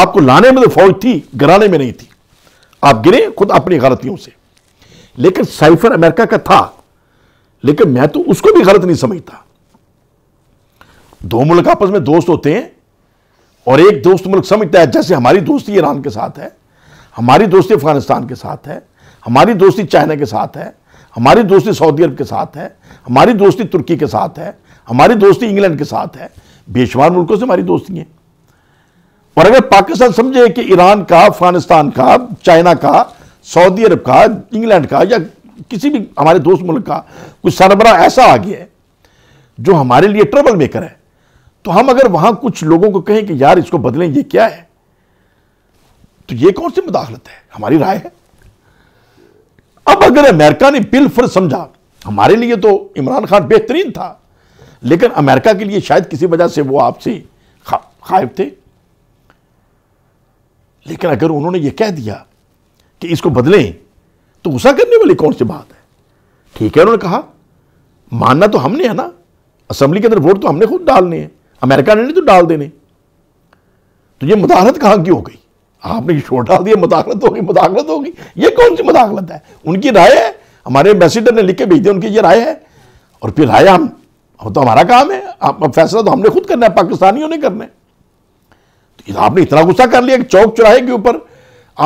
आपको लाने में तो फौज थी गिराने में नहीं थी आप गिरे खुद अपनी गलतियों से लेकिन साइफर अमेरिका का था लेकिन मैं तो उसको भी गलत नहीं समझता दो मुल्क आपस में दोस्त होते हैं और एक दोस्त मुल्क समझता है जैसे हमारी दोस्ती ईरान के साथ है हमारी दोस्ती अफगानिस्तान के साथ है हमारी दोस्ती चाइना के साथ है हमारी दोस्ती सऊदी अरब के साथ है हमारी दोस्ती तुर्की के साथ है हमारी दोस्ती इंग्लैंड के साथ है बेशुमार मुल्कों से हमारी दोस्ती है और अगर पाकिस्तान समझे कि ईरान का अफगानिस्तान का चाइना का सऊदी अरब का इंग्लैंड का या किसी भी हमारे दोस्त मुल्क का कुछ सरबरा ऐसा आ गया है जो हमारे लिए ट्रबल मेकर है तो हम अगर वहां कुछ लोगों को कहें कि यार इसको बदलें ये क्या है तो ये कौन सी मुदाखलत है हमारी राय है अब अगर अमेरिका ने बिल फर्ज समझा हमारे लिए तो इमरान खान बेहतरीन था लेकिन अमेरिका के लिए शायद किसी वजह से वो आपसी खायब थे लेकिन अगर उन्होंने ये कह दिया कि इसको बदलें तो गुस्सा करने वाली कौन सी बात है ठीक है उन्होंने कहा मानना तो हमने है ना असेंबली के अंदर वोट तो हमने खुद डालने हैं अमेरिका ने नहीं तो डाल देने तो ये मुदाखलत कहां की हो गई आपने शोर डाल दिया मदाखलत हो गई मदाखलत हो गई ये कौन सी मदाखलत है उनकी राय है हमारे एम्बेसिडर ने लिख के भेज दिया उनकी ये राय है और फिर राय हम तो हमारा काम है आप फैसला तो हमने खुद करना है पाकिस्तानियों ने करना है तो, तो आपने इतना गुस्सा कर लिया कि चौक चौराहे के ऊपर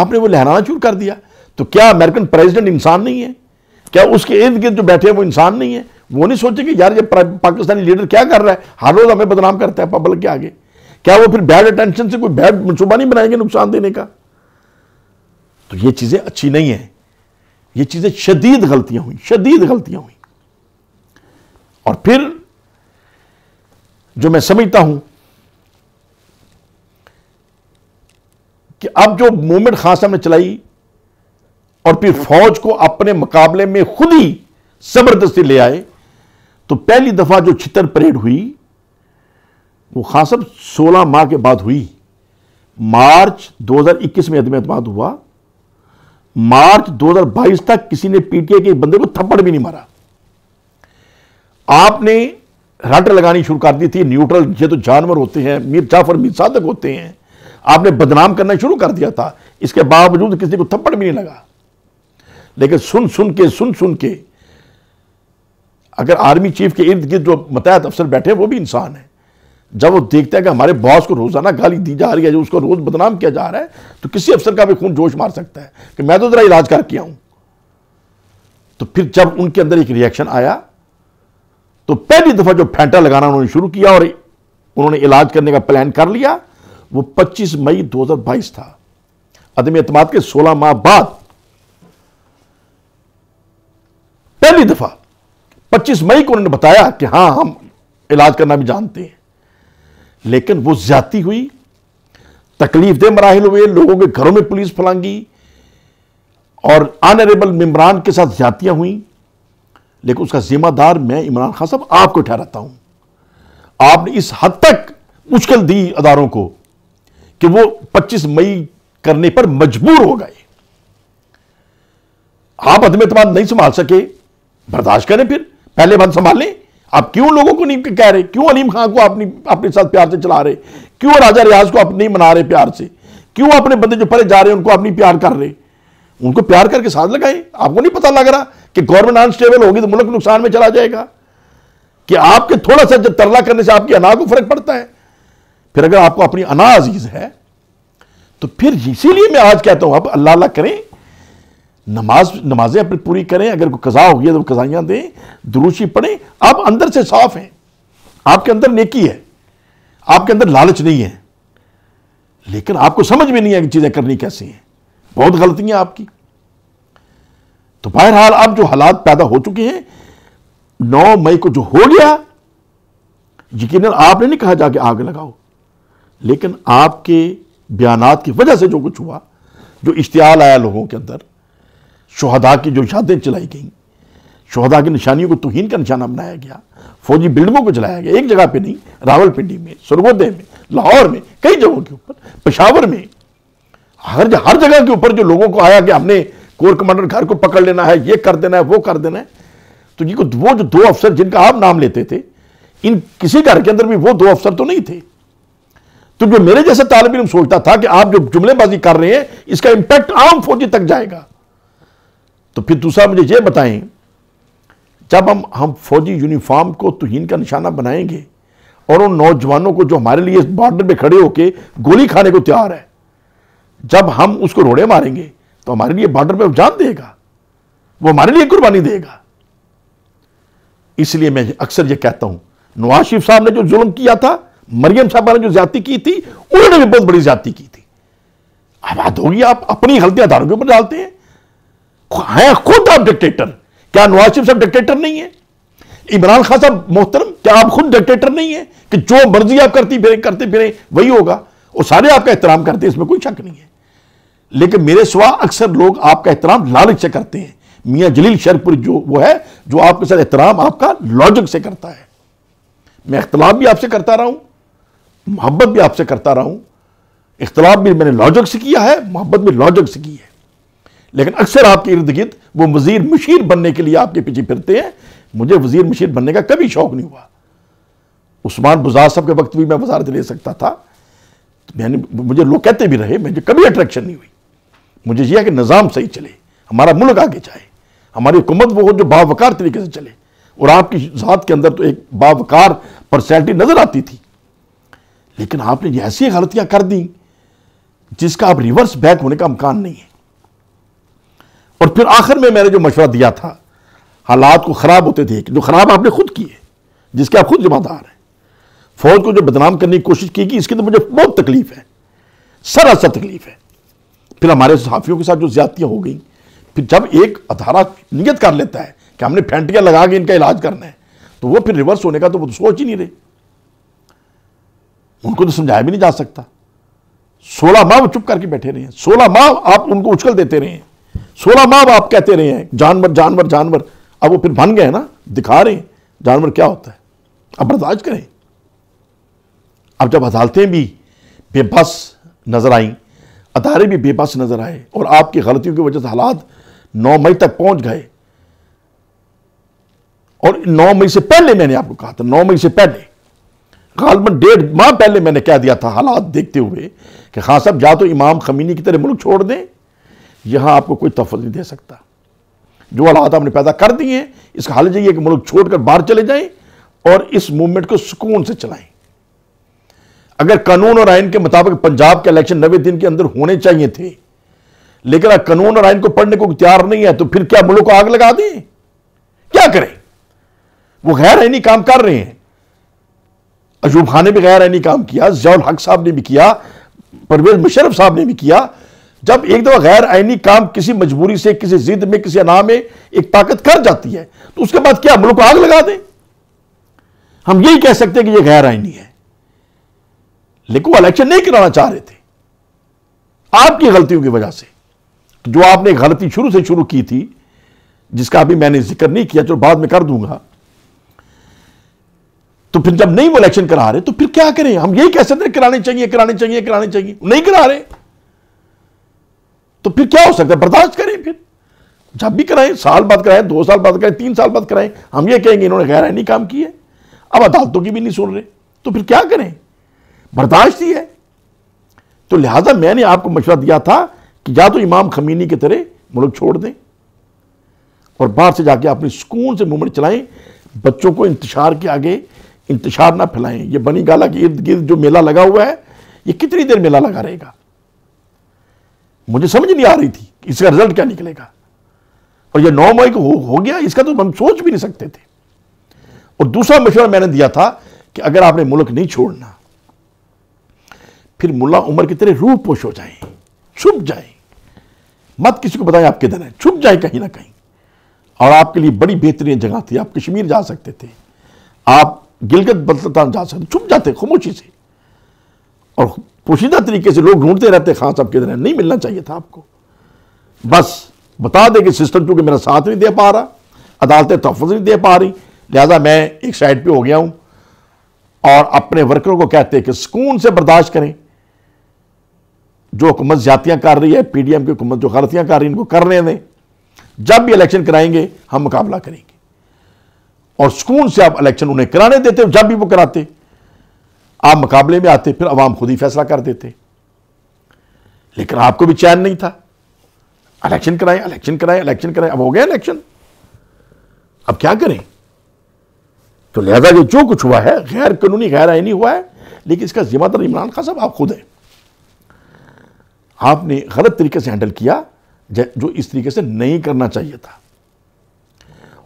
आपने वो लहराना शुरू कर दिया तो क्या अमेरिकन प्रेसिडेंट इंसान नहीं है क्या उसके इर्द गिर्द जो बैठे हैं वो इंसान नहीं है वो नहीं सोचे कि यार ये पाकिस्तानी लीडर क्या कर रहा है हर रोज हमें बदनाम करता है पब्लिक के आगे क्या वो फिर बैड अटेंशन से कोई बैड मनसूबा नहीं बनाएंगे नुकसान देने का तो ये चीज़ें अच्छी नहीं है ये चीज़ें शदीद गलतियां हुई शदीद गलतियां हुई और फिर जो मैं समझता हूं कि अब जो मूवमेंट खासा में चलाई और फिर फौज को अपने मुकाबले में खुद ही जबरदस्ती ले आए तो पहली दफ़ा जो छितर परेड हुई वो खास सोलह माह के बाद हुई मार्च 2021 में अदम में हुआ मार्च 2022 तक किसी ने पीटीए के बंदे को थप्पड़ भी नहीं मारा आपने रट लगानी शुरू कर दी थी न्यूट्रल ये तो जानवर होते हैं मीर जाफर मीर साधक होते हैं आपने बदनाम करना शुरू कर दिया था इसके बावजूद किसी को थप्पड़ भी नहीं लगा लेकिन सुन सुन के सुन सुन के अगर आर्मी चीफ के इर्द गिर्द जो मतहत अफसर बैठे वो भी इंसान है जब वो देखता है कि हमारे बॉस को रोज़ाना गाली दी जा रही है जो उसको रोज़ बदनाम किया जा रहा है तो किसी अफसर का भी खून जोश मार सकता है कि मैं तो ज़रा इलाज करके आऊं तो फिर जब उनके अंदर एक रिएक्शन आया तो पहली दफ़ा जो फेंटा लगाना उन्होंने शुरू किया और उन्होंने इलाज करने का प्लान कर लिया वो 25 मई 2022 था अदम अतमाद के 16 माह बाद पहली दफा 25 मई को उन्होंने बताया कि हाँ हम इलाज करना भी जानते हैं लेकिन वो ज्यादा हुई तकलीफ दे मराहल हुए लोगों के घरों में पुलिस फलांगी और आनरेबल मम्बरान के साथ ज्यादतियाँ हुई लेकिन उसका जिम्मेदार मैं इमरान खान साहब आपको ठहराता हूं आपने इस हद तक मुश्किल दी अदारों को कि वो 25 मई करने पर मजबूर हो गए आप अदम नहीं संभाल सके बर्दाश्त करें फिर पहले बात संभालें आप क्यों लोगों को नहीं कह रहे क्यों अलीम खान को अपनी अपने साथ प्यार से चला रहे क्यों राजा रियाज को आप नहीं मना रहे प्यार से क्यों अपने बंदे जो परे जा रहे हैं उनको अपनी प्यार कर रहे उनको प्यार करके साथ लगाए आपको नहीं पता लग रहा कि गवर्नमेंट अनस्टेबल होगी तो मुल्क नुकसान में चला जाएगा कि आपके थोड़ा सा जब तरला करने से आपकी अना को फर्क पड़ता है फिर अगर आपको अपनी अना अजीज है तो फिर इसीलिए मैं आज कहता हूं आप अल्लाह करें नमाज नमाजें अपनी पूरी करें अगर कोई कज़ा हो गया तो कज़ाइयाँ दें दुरुशी पढ़ें आप अंदर से साफ हैं आपके अंदर नेकी है आपके अंदर लालच नहीं है लेकिन आपको समझ में नहीं है कि चीज़ें करनी कैसी हैं बहुत गलतियाँ आपकी तो बहरहाल अब जो हालात पैदा हो चुके हैं नौ मई को जो हो गया यकीन आपने नहीं कहा जाके आग लगाओ लेकिन आपके बयानात की वजह से जो कुछ हुआ जो इश्तियाल आया लोगों के अंदर शहदा की जो यादें चलाई गई शहदा की निशानियों को तुहीन का निशाना बनाया गया फौजी बिल्डमों को चलाया गया एक जगह पे नहीं रावलपिंडी में सुरगोदय में लाहौर में कई जगहों के ऊपर पेशावर में हर हर जगह के ऊपर जो लोगों को आया कि हमने कोर कमांडर घर को पकड़ लेना है ये कर देना है वो कर देना है तो ये वो जो दो अफसर जिनका आप नाम लेते थे इन किसी घर के अंदर भी वो दो अफसर तो नहीं थे तो जो मेरे जैसे तालब इन सोचता था कि आप जो जुमलेबाजी कर रहे हैं इसका इंपैक्ट आम फौजी तक जाएगा तो फिर दूसरा मुझे ये बताएं जब हम हम फौजी यूनिफॉर्म को तुहीन का निशाना बनाएंगे और उन नौजवानों को जो हमारे लिए बॉर्डर पे खड़े होकर गोली खाने को तैयार है जब हम उसको रोड़े मारेंगे तो हमारे लिए बॉर्डर पे जान देगा वो हमारे लिए कुर्बानी देगा इसलिए मैं अक्सर ये कहता हूं नवाज शरीफ साहब ने जो जुल्म किया था मरियम साहब ने जो ज्यादा की थी उन्होंने भी बहुत बड़ी ज्यादा की थी आबाद होगी आप अपनी गलतियां दारों के ऊपर डालते हैं हैं खुद आप डिक्टेटर क्या नवाज शरीफ साहब डिक्टेटर नहीं है इमरान खान साहब मोहतरम क्या आप खुद डिक्टेटर नहीं है कि जो मर्जी आप करती फिरें करते फिरें वही होगा और सारे आपका एहतराम करते हैं इसमें कोई शक नहीं है लेकिन मेरे सिवा अक्सर लोग आपका एहतराम लालच से करते हैं मियाँ जलील शरपुर जो वो है जो आपके साथ एहतराम आपका लॉजिक से करता है मैं इख्तलाफ भी आपसे करता रहा हूँ मोहब्बत भी आपसे करता रहा हूँ इख्तलाफ भी मैंने लॉजिक से किया है मोहब्बत भी लॉजिक से की है लेकिन अक्सर आपके इर्द गिर्द वो वजीर मशीर बनने के लिए आपके पीछे फिरते हैं मुझे वजीर मशीर बनने का कभी शौक नहीं हुआ उस्मान बुजार साहब के वक्त भी मैं वजारत ले सकता था तो मैंने मुझे लोग कहते भी रहे मुझे कभी अट्रैक्शन नहीं हुई मुझे यह कि निज़ाम सही चले हमारा मुल्क आगे जाए हमारी हुकूमत वो हो जो बावकार तरीके से चले और आपकी ज़ात के अंदर तो एक बावकार पर्सनैलिटी नज़र आती थी लेकिन आपने ऐसी गलतियाँ कर दी जिसका आप रिवर्स बैक होने का अमकान नहीं है और फिर आखिर में मैंने जो मशवरा दिया था हालात को ख़राब होते थे जो ख़राब आपने खुद किए जिसके आप खुद जिम्मेदार हैं फौज को जो बदनाम करने की कोशिश की गई इसकी तो मुझे बहुत तकलीफ है सरासर तकलीफ है फिर हमारे सहाफ़ियों के साथ जो ज्यादतियाँ हो गई फिर जब एक अधारा नियत कर लेता है कि हमने फैंटियाँ लगा के इनका इलाज करना है तो वो फिर रिवर्स होने का तो वो तो सोच ही नहीं रहे उनको तो समझाया भी नहीं जा सकता सोलह माह वो चुप करके बैठे रहे हैं सोलह माह आप उनको उछल देते रहे हैं सोलह माह बाप कहते रहे हैं जानवर जानवर जानवर अब वो फिर बन गए ना दिखा रहे हैं जानवर क्या होता है अब बर्दाश्त करें अब जब अदालतें भी बेबस नज़र आईं अदारे भी बेबस नज़र आए और आपकी गलतियों की वजह से हालात नौ मई तक पहुंच गए और नौ मई से पहले मैंने आपको कहा था नौ मई से पहले गालबन डेढ़ माह पहले मैंने कह दिया था हालात देखते हुए कि खास हाँ साहब या तो इमाम खमीनी की तरह मुल्क छोड़ दें यहाँ आपको कोई तफल नहीं दे सकता जो हालात आपने पैदा कर दिए हैं इसका हल चाहिए कि मुल्क छोड़कर बाहर चले जाएं और इस मूवमेंट को सुकून से चलाएं अगर कानून और आइन के मुताबिक पंजाब के इलेक्शन नबे दिन के अंदर होने चाहिए थे लेकिन अगर कानून और आइन को पढ़ने को तैयार नहीं है तो फिर क्या मुल्क को आग लगा दें क्या करें वो गैर आइनी काम कर रहे हैं अजूब खान ने भी गैर आइनी काम किया जयाल हक साहब ने भी किया परवेज मुशरफ साहब ने भी किया जब एक दफा गैर आइनी काम किसी मजबूरी से किसी जिद में किसी अना में एक ताकत कर जाती है तो उसके बाद क्या मुल्क को आग लगा दें हम यही कह सकते हैं कि यह गैर आइनी है लेकिन वो इलेक्शन नहीं कराना चाह रहे थे आपकी गलतियों की वजह से जो आपने गलती शुरू से शुरू की थी जिसका अभी मैंने जिक्र नहीं किया जो बाद में कर दूंगा तो फिर जब नहीं वो इलेक्शन करा रहे तो फिर क्या करें हम यही कह सकते हैं कराने चाहिए कराने चाहिए कराने चाहिए नहीं करा रहे तो फिर क्या हो सकता है बर्दाश्त करें फिर जब भी कराएं साल बाद कराएं दो साल बाद कराएं तीन साल बाद कराएं हम ये कहेंगे इन्होंने गैर नहीं काम किए अब अदालतों की भी नहीं सुन रहे तो फिर क्या करें बर्दाश्त ही है तो लिहाजा मैंने आपको मशवरा दिया था कि या तो इमाम खमीनी की तरह मुल्क छोड़ दें और बाहर से जाके अपने सुकून से मूवमेंट चलाएं बच्चों को इंतशार के आगे इंतशार ना फैलाएं ये बनी गाला के इर्द गिर्द जो मेला लगा हुआ है ये कितनी देर मेला लगा रहेगा मुझे समझ नहीं आ रही थी इसका रिजल्ट क्या निकलेगा और ये नौ मई को हो, हो गया इसका तो हम सोच भी नहीं सकते थे और दूसरा मशवरा मैंने दिया था कि अगर आपने मुल्क नहीं छोड़ना फिर मुल्ला उमर की तरह रूह पोश हो जाए छुप जाए मत किसी को बताएं आप किधर हैं छुप जाए कहीं ना कहीं और आपके लिए बड़ी बेहतरीन जगह थी आप कश्मीर जा सकते थे आप गिलगत बल्तान जा सकते छुप जाते खामोशी से और पोशीदा तरीके से लोग ढूंढते रहते खान साहब किधर है नहीं मिलना चाहिए था आपको बस बता दें कि सिस्टम चूंकि मेरा साथ नहीं दे पा रहा अदालतें तहफ़ नहीं दे पा रही लिहाजा मैं एक साइड पर हो गया हूं और अपने वर्करों को कहते हैं कि सुकून से बर्दाश्त करें जो हुकूमत ज्यादियां कर रही है पी डी एम की हुकूमत जो गलतियां कर रही है इनको करने दें जब भी इलेक्शन कराएंगे हम मुकाबला करेंगे और सुकून से आप इलेक्शन उन्हें कराने देते हो जब भी वो कराते आप मुकाबले में आते फिर अवाम खुद ही फैसला कर देते लेकिन आपको भी चैन नहीं था इलेक्शन कराएं इलेक्शन कराएं इलेक्शन कराएं अब हो गया इलेक्शन अब क्या करें तो लिहाजा ये जो कुछ हुआ है गैर कानूनी गैर आइनी हुआ है लेकिन इसका जिम्मेदार इमरान खान साहब आप खुद हैं आपने गलत तरीके से हैंडल किया जो इस तरीके से नहीं करना चाहिए था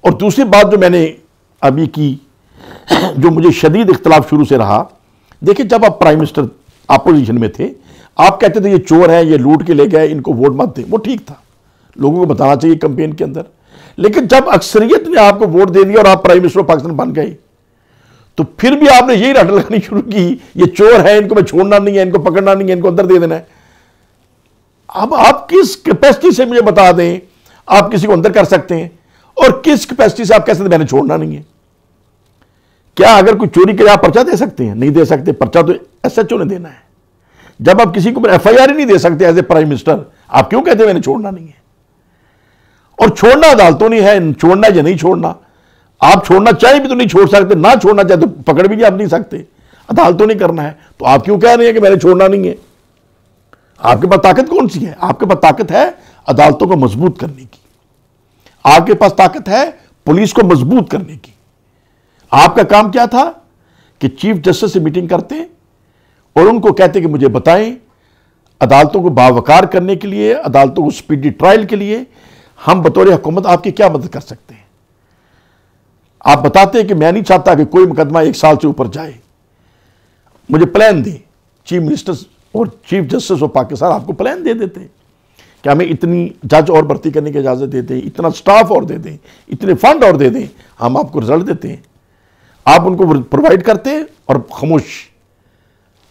और दूसरी बात जो मैंने अभी की जो मुझे शदीद इख्तलाफ शुरू से रहा देखिए जब आप प्राइम मिनिस्टर अपोजिशन में थे आप कहते थे ये चोर हैं ये लूट के ले गए इनको वोट मत दें वो ठीक था लोगों को बताना चाहिए कंपेन के अंदर लेकिन जब अक्सरियत ने आपको वोट दे दिया और आप प्राइम मिनिस्टर ऑफ पाकिस्तान बन गए तो फिर भी आपने यही रट लगानी शुरू की ये चोर है इनको मैं छोड़ना नहीं है इनको पकड़ना नहीं है इनको अंदर दे देना है अब आप किस कैपेसिटी से मुझे बता दें आप किसी को अंदर कर सकते हैं और किस कैपेसिटी से आप कह सकते मैंने छोड़ना नहीं है क्या अगर कोई चोरी के आप पर्चा दे सकते हैं नहीं दे सकते पर्चा तो एस एच ओ ने देना है जब आप किसी को एफ आई आर ही नहीं दे सकते एज ए प्राइम मिनिस्टर आप क्यों कहते मैंने छोड़ना नहीं है और छोड़ना अदालतों नहीं है छोड़ना या नहीं छोड़ना आप छोड़ना चाहे भी तो नहीं छोड़ सकते ना छोड़ना चाहे तो पकड़ भी आप नहीं सकते अदालतों नहीं करना है तो आप क्यों कह रहे हैं कि मैंने छोड़ना नहीं है आपके पास ताकत कौन सी है आपके पास ताकत है अदालतों को मजबूत करने की आपके पास ताकत है पुलिस को मजबूत करने की आपका काम क्या था कि चीफ जस्टिस से मीटिंग करते और उनको कहते कि मुझे बताएं अदालतों को बावकार करने के लिए अदालतों को स्पीडी ट्रायल के लिए हम बतौर हुकूमत आपकी क्या मदद कर सकते हैं आप बताते हैं कि मैं नहीं चाहता कि कोई मुकदमा एक साल से ऊपर जाए मुझे प्लान दें चीफ मिनिस्टर और चीफ जस्टिस ऑफ पाकिस्तान आपको प्लान दे देते हैं कि हमें इतनी जज और भर्ती करने की इजाज़त दे दें इतना स्टाफ और दे दें इतने फंड और दे दें हम आपको रिजल्ट देते हैं आप उनको प्रोवाइड करते हैं और खामोश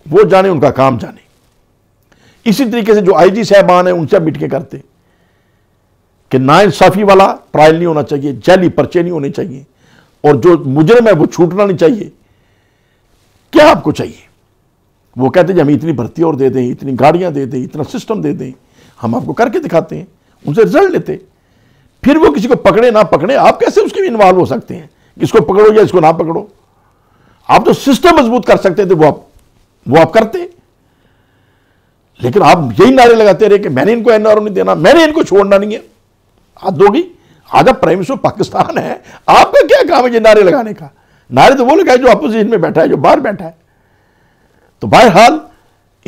वो जाने उनका काम जाने इसी तरीके से जो आईजी साहबान हैं उनसे बैठ के करते कि नाइंसाफ़ी वाला ट्रायल नहीं होना चाहिए जैली पर्चे नहीं होने चाहिए और जो मुजरम है वो छूटना नहीं चाहिए क्या आपको चाहिए वो कहते हैं हम इतनी भर्ती और दे दें इतनी गाड़ियां दे दें इतना सिस्टम दे दें हम आपको करके दिखाते हैं उनसे रिजल्ट लेते फिर वो किसी को पकड़े ना पकड़े आप कैसे उसके भी इन्वॉल्व हो सकते हैं इसको पकड़ो या इसको ना पकड़ो आप तो सिस्टम मजबूत कर सकते थे वो आप वो आप करते लेकिन आप यही नारे लगाते रहे कि मैंने इनको एनआरओ नहीं देना मैंने इनको छोड़ना नहीं है आप दोगी आज आप प्राइम मिनिस्टर पाकिस्तान है आपका क्या काम है ये नारे लगाने का नारे तो वो लगाए जो अपोजिशन में बैठा है जो बाहर बैठा है तो बहरहाल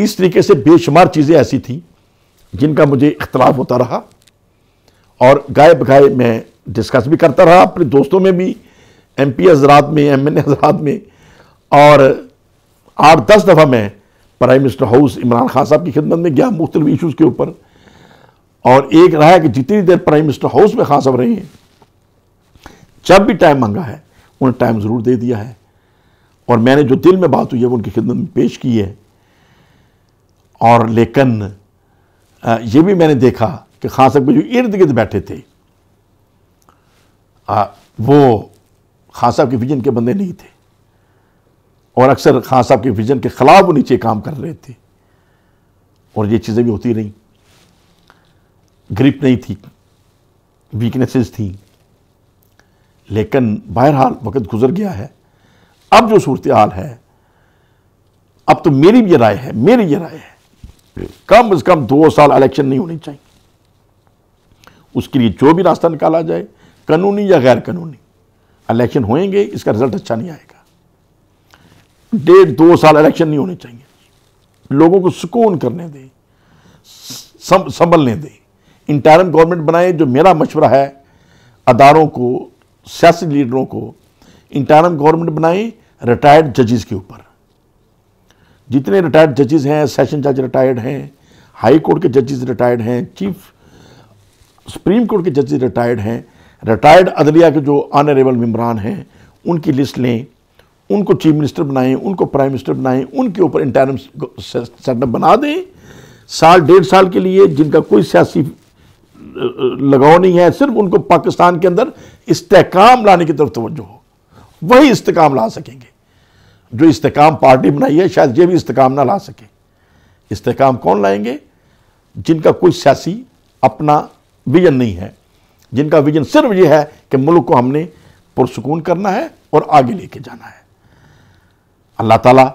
इस तरीके से बेशुमार चीज़ें ऐसी थी जिनका मुझे इख्तलाफ होता रहा और गाय गायब मैं डिस्कस भी करता रहा अपने दोस्तों में भी एम पी हजरात में एम एन हजरात में और आठ दस दफ़ा मैं prime minister house Imran Khan sahab की खिदमत में गया मुख्तलिफ इशूज़ के ऊपर और एक रहा है कि जितनी देर प्राइम मिनिस्टर हाउस में खान साहब रहे हैं जब भी टाइम मांगा है उन्हें टाइम ज़रूर दे दिया है और मैंने जो दिल में बात हुई है वो उनकी खिदमत में पेश की है और लेकिन ये भी मैंने देखा कि खान साहब के जो इर्द गिर्द बैठे थे आ, वो खान साहब के विजन के बंदे नहीं थे और अक्सर खान साहब के विजन के ख़िलाफ़ वो नीचे काम कर रहे थे और ये चीज़ें भी होती रहीं ग्रिप नहीं थी वीकनेसेस थी लेकिन बहरहाल वक्त गुजर गया है अब जो सूरत हाल है अब तो मेरी भी राय है मेरी ये राय है कम से कम दो साल इलेक्शन नहीं होने चाहिए उसके लिए जो भी रास्ता निकाला जाए कानूनी या गैर कानूनी इलेक्शन होएंगे इसका रिजल्ट अच्छा नहीं आएगा डेढ़ दो साल इलेक्शन नहीं होने चाहिए लोगों को सुकून करने दें संभलने दें इंटरम गवर्नमेंट बनाए जो मेरा मशवरा है अदारों को सियासी लीडरों को इंटरम गवर्नमेंट बनाए रिटायर्ड जजेस के ऊपर जितने रिटायर्ड जजेस हैं सेशन जज रिटायर्ड हैं हाई कोर्ट के जजेस रिटायर्ड हैं चीफ सुप्रीम कोर्ट के जजेस रिटायर्ड हैं रिटायर्ड अदलिया के जो ऑनरेबल मम्बरान हैं उनकी लिस्ट लें उनको चीफ मिनिस्टर बनाएं उनको प्राइम मिनिस्टर बनाएं उनके ऊपर इंटरम सेटअप बना दें साल डेढ़ साल के लिए जिनका कोई सियासी लगाव नहीं है सिर्फ उनको पाकिस्तान के अंदर इस्तेकाम लाने की तरफ तोज्जो हो वही इस्तेकाम ला सकेंगे जो इस्तेकाम पार्टी बनाई है शायद ये भी इस्तेकाम ना ला सके इस्तेकाम कौन लाएंगे जिनका कोई सियासी अपना विजन नहीं है जिनका विजन सिर्फ ये है कि मुल्क को हमने पुरसकून करना है और आगे लेके जाना है अल्लाह ताला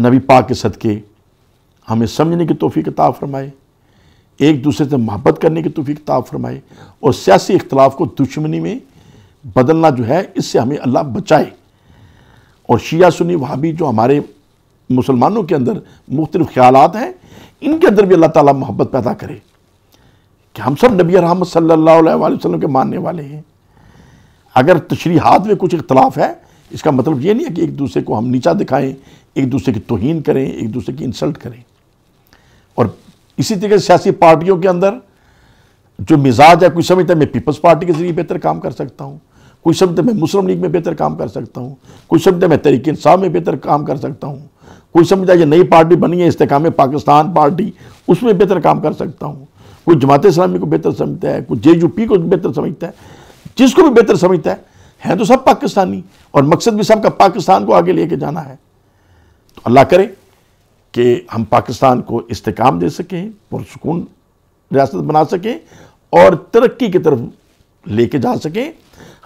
नबी पाक के सदके हमें समझने की तोफ़ी किताब फरमाए एक दूसरे से मोहब्बत करने की तोफ़ी किताब फरमाए और सियासी इख्तलाफ को दुश्मनी में बदलना जो है इससे हमें अल्लाह बचाए और शिया सुनी वहाबी जो हमारे मुसलमानों के अंदर मुख्तलिफ़ ख्याल हैं इनके अंदर भी अल्लाह ताला मोहब्बत पैदा करे कि हम सब नबी रहमत सल्लल्लाहु अलैहि वसल्लम के मानने वाले हैं अगर हाथ में कुछ इख्तलाफ है इसका मतलब ये नहीं है कि एक दूसरे को हम नीचा दिखाएं एक दूसरे की तोहन करें एक दूसरे की इंसल्ट करें और इसी तरीके से सियासी पार्टियों के अंदर जो मिजाज है कोई समझता है मैं पीपल्स पार्टी के जरिए बेहतर काम कर सकता हूँ कोई शब्द मैं मुस्लिम लीग में बेहतर काम कर सकता हूँ कोई शब्द मैं तरीके इंसाफ में बेहतर काम कर सकता हूँ कोई समझता है ये नई पार्टी बनी है इस्तेकाम पाकिस्तान पार्टी उसमें बेहतर काम कर सकता हूँ कोई जमात इस्लामी को बेहतर समझता है कोई जे को बेहतर समझता है जिसको भी बेहतर समझता है हैं तो सब पाकिस्तानी और मकसद भी सबका पाकिस्तान को आगे लेके जाना है तो अल्लाह करे कि हम पाकिस्तान को इस्तेकाम दे सकें पुरसकून रियासत बना सकें और तरक्की की तरफ लेके जा सकें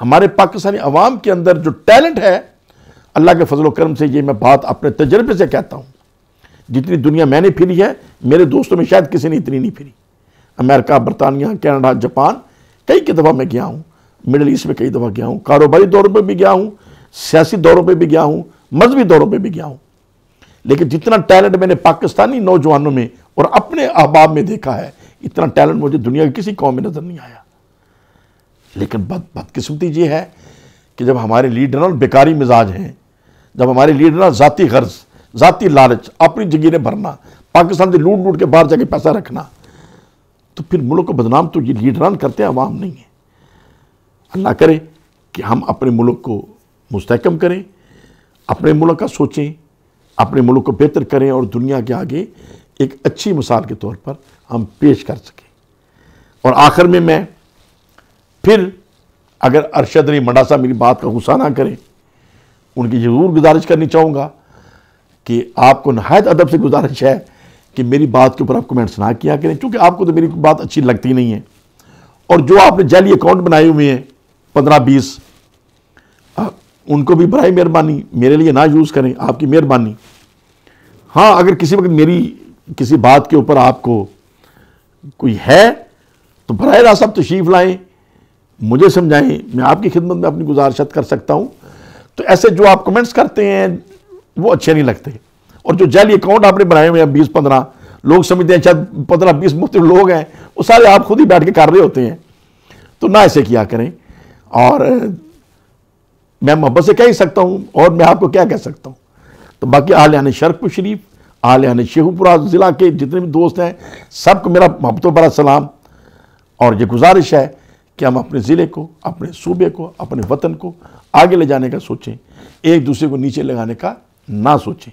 हमारे पाकिस्तानी अवाम के अंदर जो टैलेंट है अल्लाह के फजल करम से ये मैं बात अपने तजर्बे से कहता हूँ जितनी दुनिया मैंने फिरी है मेरे दोस्तों में शायद किसी ने इतनी नहीं फिरी अमेरिका बरतानिया कैनेडा जापान कई की दफ़ा मैं गया हूँ मिडल ईस्ट में कई दफ़ा गया हूँ कारोबारी दौरों पर भी गया हूँ सियासी दौरों पर भी गया हूँ मजहबी दौरों पर भी गया हूँ लेकिन जितना टैलेंट मैंने पाकिस्तानी नौजवानों में और अपने अहबाब में देखा है इतना टैलेंट मुझे दुनिया की किसी कौम में नज़र नहीं आया लेकिन बद बदकिस्मती ये है कि जब हमारे लीडर और बेकारी मिजाज हैं जब हमारे लीडर ना ज़ाती गर्ज ज़ाती लालच अपनी जगीरें भरना पाकिस्तान से लूट लूट के बाहर जाके पैसा रखना तो फिर मुल्क को बदनाम तो ये लीडरान करते हैं आवाम नहीं है अल्लाह करे कि हम अपने मुल्क को मुस्तकम करें अपने मुल्क का सोचें अपने मुल्क को बेहतर करें और दुनिया के आगे एक अच्छी मिसाल के तौर पर हम पेश कर सकें और आखिर में मैं फिर अगर अरशद अली मंडासा मेरी बात का गुस्सा ना करें उनकी ज़रूर गुजारिश करनी चाहूँगा कि आपको नहायत अदब से गुजारिश है कि मेरी बात के ऊपर आप कमेंट्स ना किया करें क्योंकि आपको तो मेरी बात अच्छी लगती नहीं है और जो आपने जाली अकाउंट बनाए हुए हैं पंद्रह बीस उनको भी बरए मेहरबानी मेरे लिए ना यूज़ करें आपकी मेहरबानी हाँ अगर किसी वक्त मेरी किसी बात के ऊपर आपको कोई है तो बर रास्त आप तशीफ़ लाएँ मुझे समझाएं मैं आपकी खिदमत में अपनी गुजारशत कर सकता हूँ तो ऐसे जो आप कमेंट्स करते हैं वो अच्छे नहीं लगते और जो जैली अकाउंट आपने बनाए हुए हैं बीस पंद्रह लोग समझते हैं शायद पंद्रह बीस मुफ्त लोग हैं वो सारे आप खुद ही बैठ के कर रहे होते हैं तो ना ऐसे किया करें और मैं मोहब्बत से कह ही सकता हूँ और मैं आपको क्या कह सकता हूँ तो बाकी आलियान शर्कपुर शरीफ आलियान शेखुपुरा ज़िला के जितने भी दोस्त हैं सबको मेरा मोहब्बतों बड़ा सलाम और ये गुजारिश है कि हम अपने ज़िले को अपने सूबे को अपने वतन को आगे ले जाने का सोचें एक दूसरे को नीचे लगाने का ना सोचें